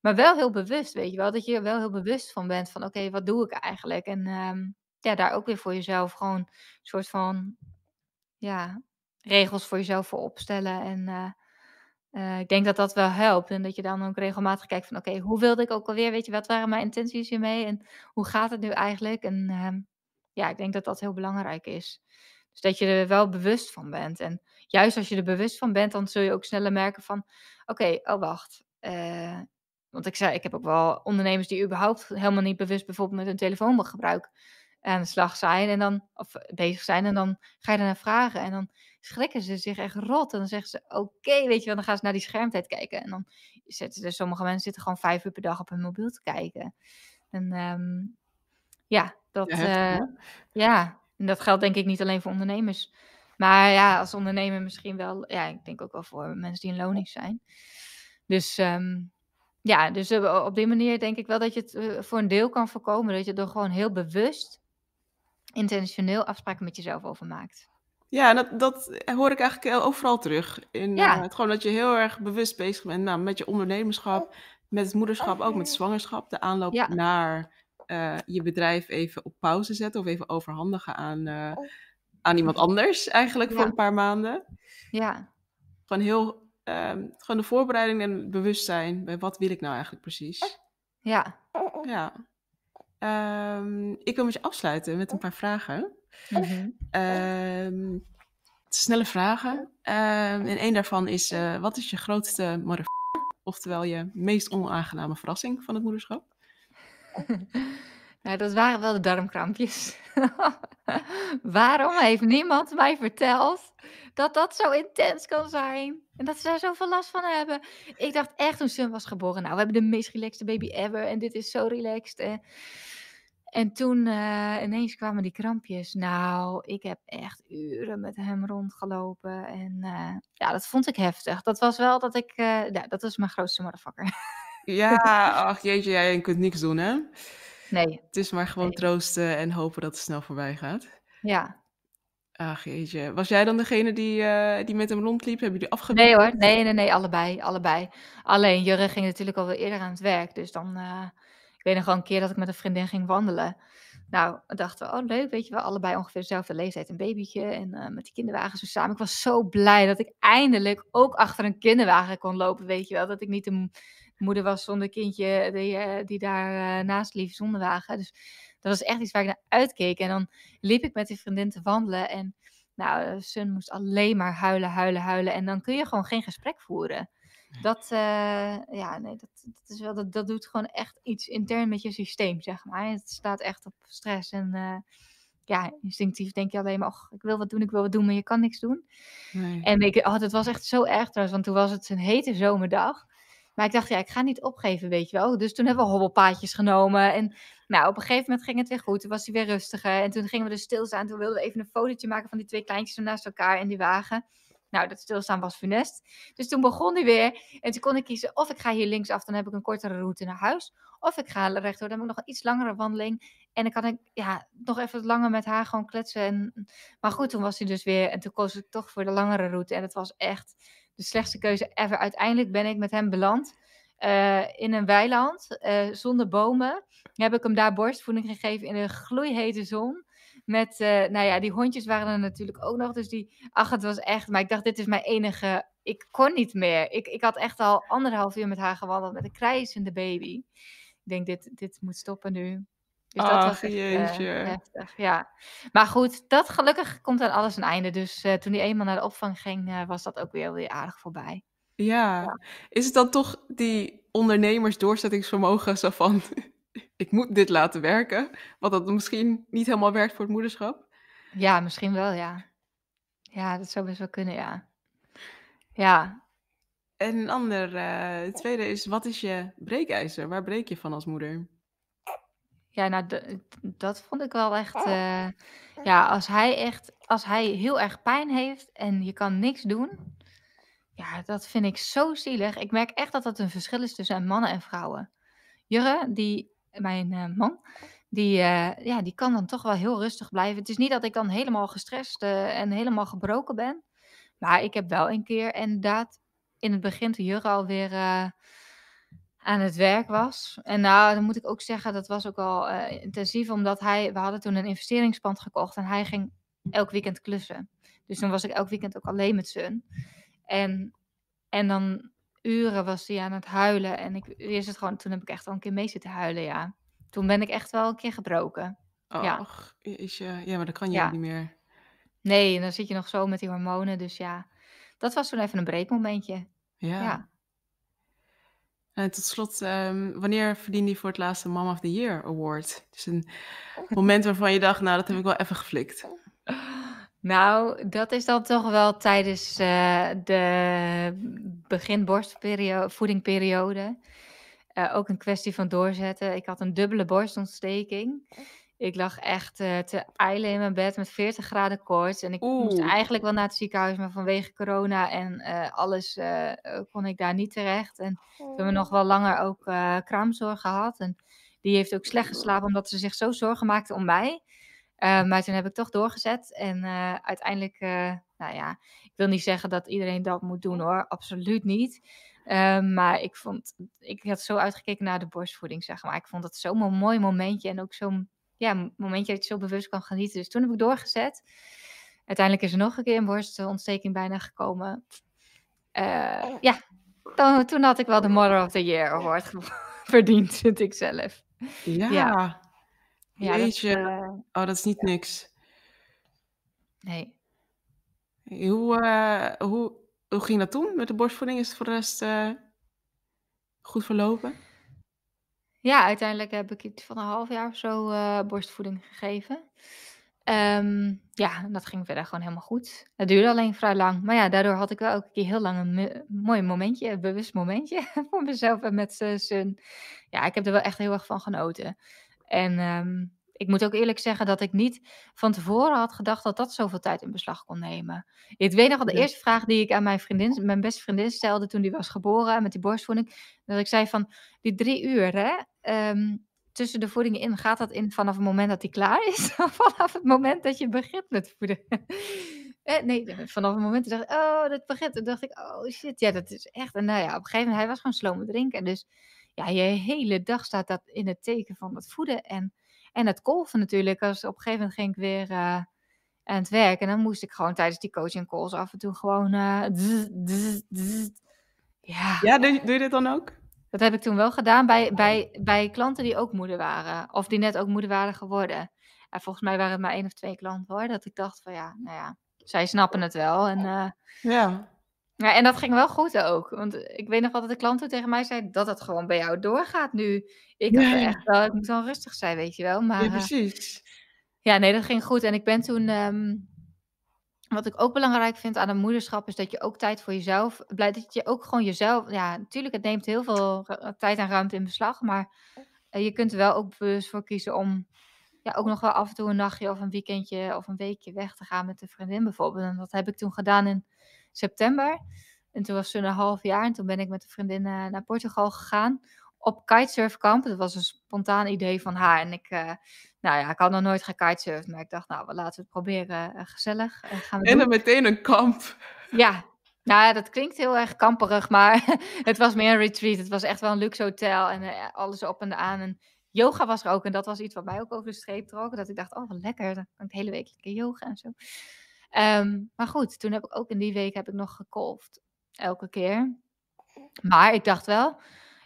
Speaker 1: Maar wel heel bewust, weet je wel. Dat je er wel heel bewust van bent van oké, wat doe ik eigenlijk? En ehm, ja, daar ook weer voor jezelf gewoon een soort van ja, regels voor jezelf voor opstellen. En eh, eh, ik denk dat dat wel helpt. En dat je dan ook regelmatig kijkt van oké, hoe wilde ik ook alweer? Weet je, wat waren mijn intenties hiermee? En hoe gaat het nu eigenlijk? En ehm, ja, ik denk dat dat heel belangrijk is. Dus dat je er wel bewust van bent. En juist als je er bewust van bent, dan zul je ook sneller merken van oké, oh wacht. Eh. Want ik zei, ik heb ook wel ondernemers die überhaupt helemaal niet bewust bijvoorbeeld met hun telefoongebruik aan de slag zijn en dan of eh, bezig zijn. En dan ga je naar vragen. En dan schrikken ze zich echt rot. En dan zeggen ze oké, weet je wel, dan gaan ze naar die schermtijd kijken. En dan zitten er sommige mensen zitten gewoon vijf uur per dag op hun mobiel te kijken. En um, ja, dat, ja, eh, ja, en dat geldt denk ik niet alleen voor ondernemers. Maar ja, als ondernemer misschien wel. Ja, ik denk ook wel voor mensen die in Loning zijn. Dus um, ja, dus eh, op die manier denk ik wel dat je het eh, voor een deel kan voorkomen. Dat je er gewoon heel bewust, intentioneel afspraken met jezelf over maakt.
Speaker 2: Ja, dat, dat hoor ik eigenlijk overal terug. In, ja. Eh, het gewoon dat je heel erg bewust bezig bent nou, met je ondernemerschap, met het moederschap, ook met zwangerschap. De aanloop naar je bedrijf even op pauze zetten of even overhandigen aan, aan iemand anders eigenlijk voor een paar maanden. Ja. Gewoon heel Ehm, gewoon de voorbereiding en het bewustzijn bij wat wil ik nou eigenlijk precies. Ja. Ja. Ehm, ik wil met je afsluiten met een paar vragen. Mhm. Ehm, snelle vragen. en één daarvan is: eh, wat is je grootste mother oftewel je meest onaangename verrassing van het moederschap? Nou, dat waren wel de darmkrampjes.
Speaker 1: Waarom heeft niemand mij verteld dat dat zo intens kan zijn. En dat ze daar zoveel last van hebben. Ik dacht echt toen Sun was geboren, nou, we hebben de meest relaxed baby ever. En dit is zo relaxed. En, eh. en toen eh, ineens kwamen die krampjes. Nou, ik heb echt uren met hem rondgelopen. En eh, ja, dat vond ik heftig. Dat was wel dat ik, ja, dat was mijn grootste motherfucker.
Speaker 2: Ja, ach jeetje, jij kunt niks doen hè? Nee. Het is maar gewoon troosten en hopen dat het snel voorbij gaat. Ja, Ach jeetje. Was jij dan degene die, eh, die met hem rondliep? Hebben jullie
Speaker 1: Nee hoor, nee, nee, nee, allebei, allebei. Alleen Jurre ging natuurlijk alweer eerder aan het werk, dus dan, eh, ik weet nog wel een keer dat ik met een vriendin ging wandelen. Nou, dachten we, oh leuk, weet je wel, allebei ongeveer dezelfde leeftijd, een babytje en eh, met die kinderwagen zo samen. Ik was zo blij dat ik eindelijk ook achter een kinderwagen kon lopen, weet je wel. Dat ik niet de moeder was zonder kindje die, daarnaast die daar naast lief zonder wagen. Dus dat was echt iets waar ik naar uitkeek. En dan liep ik met die vriendin te wandelen en nou, Sun moest alleen maar huilen, huilen, huilen. En dan kun je gewoon geen gesprek voeren. Dat, eh, ja, nee, dat, dat, is wel, dat, dat doet gewoon echt iets intern met je systeem, zeg maar. Het staat echt op stress en... Eh, ja, instinctief denk je alleen maar, oh ik wil wat doen, ik wil wat doen, maar je kan niks doen. Nee. En ik, oh, het was echt zo erg trouwens, want toen was het een hete zomerdag. Maar ik dacht, ja, ik ga niet opgeven, weet je wel. Dus toen hebben we hobbelpaadjes genomen. En nou, op een gegeven moment ging het weer goed. Toen was hij weer rustiger. En toen gingen we dus stilstaan. Toen wilden we even een fotootje maken van die twee kleintjes naast elkaar in die wagen. Nou, dat stilstaan was funest. Dus toen begon hij weer. En toen kon ik kiezen of ik ga hier linksaf, dan heb ik een kortere route naar huis. Of ik ga rechtdoor, dan heb ik nog een iets langere wandeling. En dan kan ik ja, nog even langer met haar gewoon kletsen. Maar goed, toen was hij dus weer. En toen koos ik toch voor de langere route. En het was echt de slechtste keuze ever. Uiteindelijk ben ik met hem beland eh, in een weiland eh, zonder bomen. Heb ik hem daar borstvoeding gegeven in een gloeihete zon. Met, eh, nou ja, die hondjes waren er natuurlijk ook nog. Dus die, ach, het was echt. Maar ik dacht, dit is mijn enige. Ik kon niet meer. Ik, ik had echt al anderhalf uur met haar gewandeld met een krijzende baby. Ik denk, dit, dit moet stoppen nu. Dus Ach, dat ah, was eh, heftig, ja. Maar goed, dat gelukkig komt aan alles een einde. Dus eh, toen hij eenmaal naar de opvang ging, eh, was dat ook weer, weer aardig voorbij.
Speaker 2: Ja. is het dan toch die ondernemersdoorzettingsvermogen zo van... ik moet dit laten werken, wat dat misschien niet helemaal werkt voor het moederschap?
Speaker 1: Ja, misschien wel, ja. Ja, dat zou best wel kunnen, ja.
Speaker 2: Ja. En een ander, het tweede is, wat is je breekijzer? Waar breek je van als moeder? Ja, nou, dat vond ik wel
Speaker 1: echt. Oh. Eh, ja, als hij echt, als hij heel erg pijn heeft en je kan niks doen. Ja, dat vind ik zo zielig. Ik merk echt dat dat een verschil is tussen mannen en vrouwen. Jurre, die, mijn eh, man, die, eh, ja, die kan dan toch wel heel rustig blijven. Het is niet dat ik dan helemaal gestrest en helemaal gebroken ben. Maar ik heb wel een keer inderdaad in het begin te Jurre alweer eh, aan het werk was. En nou, dan moet ik ook zeggen, dat was ook al eh, intensief, omdat hij, we hadden toen een investeringspand gekocht en hij ging elk weekend klussen. Dus dan was ik elk weekend ook alleen met Sun. En, en dan uren was hij aan het huilen en ik is het gewoon, toen heb ik echt al een keer mee zitten huilen, ja. Toen ben ik echt wel een keer gebroken. Och, ja. Is je, ja, maar dan kan je ook niet meer. Nee, en dan zit je nog zo met die hormonen, dus ja. Dat was toen even een breekmomentje.
Speaker 2: ja. ja. En eh, tot slot, ehm, wanneer verdiende je voor het laatste Mom of the Year Award? Dus een oh. moment waarvan je dacht, nou, dat heb ik wel even geflikt. Nou, dat is dan toch wel tijdens
Speaker 1: uh, de begin voedingperiode. Uh, ook een kwestie van doorzetten. Ik had een dubbele borstontsteking. Oh. Ik lag echt eh, te eilen in mijn bed met 40 graden koorts. En ik moest eigenlijk wel naar het ziekenhuis, maar vanwege corona en eh, alles eh, kon ik daar niet terecht. En toen hebben we nog oh. wel langer ook kraamzorg gehad. En die heeft ook slecht geslapen omdat ze zich zo zorgen maakte om mij. maar toen heb ik toch doorgezet. En uiteindelijk, nou ja, ik wil niet zeggen dat iedereen dat moet doen hoor, absoluut niet. Ehm, maar ik vond, ik had zo uitgekeken naar de borstvoeding, zeg maar. Ik vond dat zo'n mooi momentje en ook zo'n ja, momentje dat je zo bewust kan genieten. Dus toen heb ik doorgezet. Uiteindelijk is er nog een keer een borstontsteking bijna gekomen. Eh, oh. ja, toen had ik wel de Mother of the Year Award verdiend, vind ik zelf. Ja, Een beetje. Eh,
Speaker 2: oh, dat is niet niks. Nee. Hoe, eh, hoe, hoe ging dat toen met de borstvoeding? Is het voor de rest goed verlopen?
Speaker 1: Ja, uiteindelijk heb ik iets van een half jaar of zo eh, borstvoeding gegeven. Ehm, ja, dat ging verder gewoon helemaal goed. Het duurde alleen vrij lang. Maar ja, daardoor had ik wel elke keer heel lang een mooi momentje, een bewust momentje voor mezelf en met zijn. Ja, ik heb er wel echt heel erg van genoten. En ehm, ik moet ook eerlijk zeggen dat ik niet van tevoren had gedacht dat dat zoveel tijd in beslag kon nemen. Ik weet nog al de eerste vraag die ik aan mijn vriendin, mijn beste vriendin stelde toen die was geboren met die borstvoeding. Dat ik zei van die drie uur hè, ehm, tussen de voedingen in, gaat dat in vanaf het moment dat die klaar is? Of vanaf het moment dat je begint met voeden? Eh, nee, vanaf het moment dat ik, oh, dat begint. Toen dacht ik, oh shit, ja, dat is echt. En nou ja, op een gegeven moment, hij was gewoon sloom drinken. Dus ja, je hele dag staat dat in het teken van het voeden. En en het golven natuurlijk. Als op een gegeven moment ging ik weer eh, aan het werk. En dan moest ik gewoon tijdens die coaching calls af en toe gewoon. Eh, ja, ja doe, je dit dan ook? Dat heb ik toen wel gedaan bij, bij, bij klanten die ook moeder waren. Of die net ook moeder waren geworden. En volgens mij waren het maar één of twee klanten hoor. Dat ik dacht van ja, nou ja, zij snappen het wel. En, eh, ja. Ja, en dat ging wel goed ook. Want ik weet nog wel dat de klant toen tegen mij zei dat het gewoon bij jou doorgaat nu. Ik echt wel, ik moet wel rustig zijn, weet je wel. Maar, ja, eh, precies. ja, nee, dat ging goed. En ik ben toen... Ehm, wat ik ook belangrijk vind aan een moederschap is dat je ook tijd voor jezelf blijft. Dat je ook gewoon jezelf. Ja, natuurlijk, het neemt heel veel eh, tijd en ruimte in beslag. Maar eh, je kunt er wel ook bewust voor kiezen om ja, ook nog wel af en toe een nachtje of een weekendje of een weekje weg te gaan met een vriendin bijvoorbeeld. En dat heb ik toen gedaan. En september. En toen was ze een half jaar en toen ben ik met een vriendin eh, naar Portugal gegaan op kitesurfkamp. Dat was een spontaan idee van haar. En ik, eh, nou ja, ik had nog nooit gekitesurfd, maar ik dacht, nou, laten we het proberen. Eh, gezellig. en dan
Speaker 2: meteen een kamp.
Speaker 1: Ja, nou ja, dat klinkt heel erg kamperig, maar het was meer een retreat. Het was echt wel een luxe hotel en alles op en aan. En yoga was er ook en dat was iets wat mij ook over de streep trok. Dat ik dacht, oh, wat lekker, dan kan ik de hele week yoga en zo. Ehm, maar goed, toen heb ik ook in die week heb ik nog gekolft. Elke keer. Maar ik dacht wel,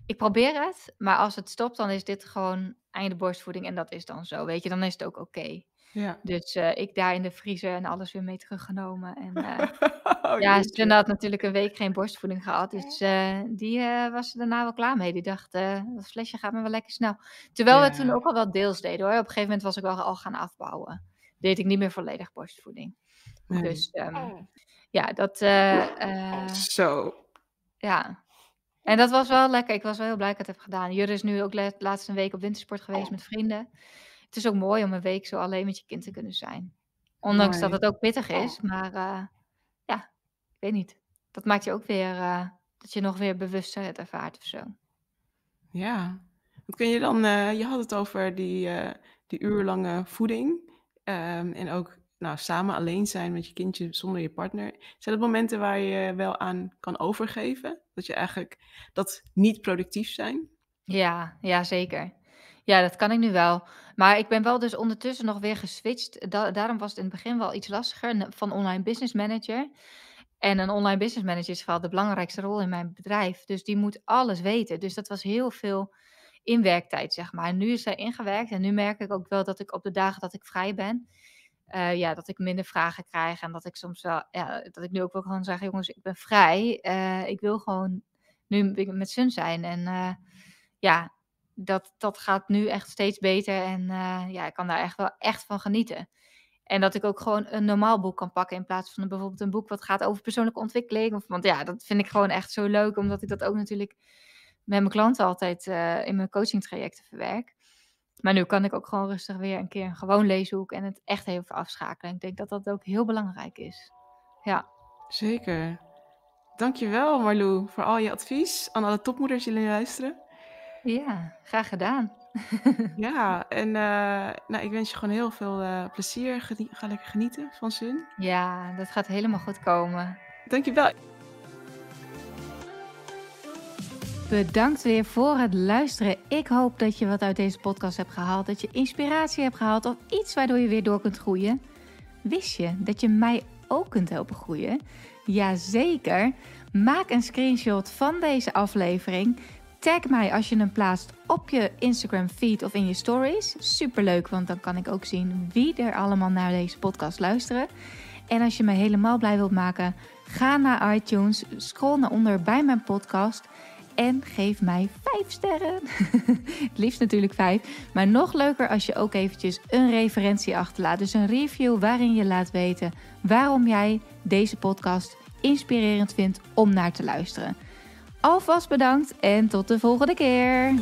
Speaker 1: ik probeer het. Maar als het stopt, dan is dit gewoon einde borstvoeding. En dat is dan zo, weet je. Dan is het ook oké. Ja. Dus eh, ik daar in de vriezer en alles weer mee teruggenomen. En uh,
Speaker 2: ja, ze had
Speaker 1: natuurlijk een week geen borstvoeding gehad. Dus eh, die was er daarna wel klaar mee. Die dacht, dat flesje gaat me wel lekker snel. Terwijl we toen ook al wel deels deden hoor. Op een gegeven moment was ik wel al gaan afbouwen. Deed ik niet meer volledig borstvoeding.
Speaker 2: Dus ehm, oh.
Speaker 1: ja, dat. Eh, eh, zo. Ja. En dat was wel lekker. Ik was wel heel blij dat ik het heb gedaan. Jur is nu ook laatst een week op wintersport geweest met vrienden. Het is ook mooi om een week zo alleen met je kind te kunnen zijn. Ondanks dat het ook pittig is. Maar eh, ja, ik weet niet. Dat maakt je ook weer, dat je nog weer bewustzijn ervaart of zo.
Speaker 2: Ja. Wat kun je dan, je had het over die, die uurlange voeding. Ehm, en ook nou, samen alleen zijn met je kindje zonder je partner, zijn dat momenten waar je wel aan kan overgeven? Dat je eigenlijk dat niet productief zijn?
Speaker 1: Ja, ja zeker. Ja, dat kan ik nu wel. Maar ik ben wel dus ondertussen nog weer geswitcht. daarom was het in het begin wel iets lastiger van online business manager. En een online business manager is vooral de belangrijkste rol in mijn bedrijf. Dus die moet alles weten. Dus dat was heel veel inwerktijd, zeg maar. nu is zij ingewerkt en nu merk ik ook wel dat ik op de dagen dat ik vrij ben, eh, ja, dat ik minder vragen krijg. En dat ik soms wel, ja, dat ik nu ook wel kan zeggen, jongens, ik ben vrij. Eh, ik wil gewoon nu met Sun zijn. En eh, ja, dat, dat gaat nu echt steeds beter. En ja, ik kan daar echt wel echt van genieten. En dat ik ook gewoon een normaal boek kan pakken in plaats van bijvoorbeeld een boek wat gaat over persoonlijke ontwikkeling. Of, want ja, dat vind ik gewoon echt zo leuk, omdat ik dat ook natuurlijk met mijn klanten altijd in mijn coaching trajecten verwerk. Maar nu kan ik ook gewoon rustig weer een keer een gewoon leeshoek en het echt even afschakelen. Ik denk dat dat ook heel belangrijk is.
Speaker 2: Ja. Zeker. Dankjewel Marlou voor al je advies aan alle topmoeders die luisteren. Ja, graag gedaan. ja, en eh, nou, ik wens je gewoon heel veel eh, plezier. ga lekker genieten van Sun.
Speaker 1: Ja, dat gaat helemaal goed komen. Dankjewel. Bedankt weer voor het luisteren. Ik hoop dat je wat uit deze podcast hebt gehaald, dat je inspiratie hebt gehaald of iets waardoor je weer door kunt groeien. Wist je dat je mij ook kunt helpen groeien? Jazeker. Maak een screenshot van deze aflevering. Tag mij als je hem plaatst op je Instagram feed of in je stories. Superleuk, want dan kan ik ook zien wie er allemaal naar deze podcast luisteren. En als je me helemaal blij wilt maken, ga naar iTunes, scroll naar onder bij mijn podcast en geef mij 5 sterren. het liefst natuurlijk 5, maar nog leuker als je ook eventjes een referentie achterlaat. Dus een review waarin je laat weten waarom jij deze podcast inspirerend vindt om naar te luisteren. Alvast bedankt en tot de volgende keer.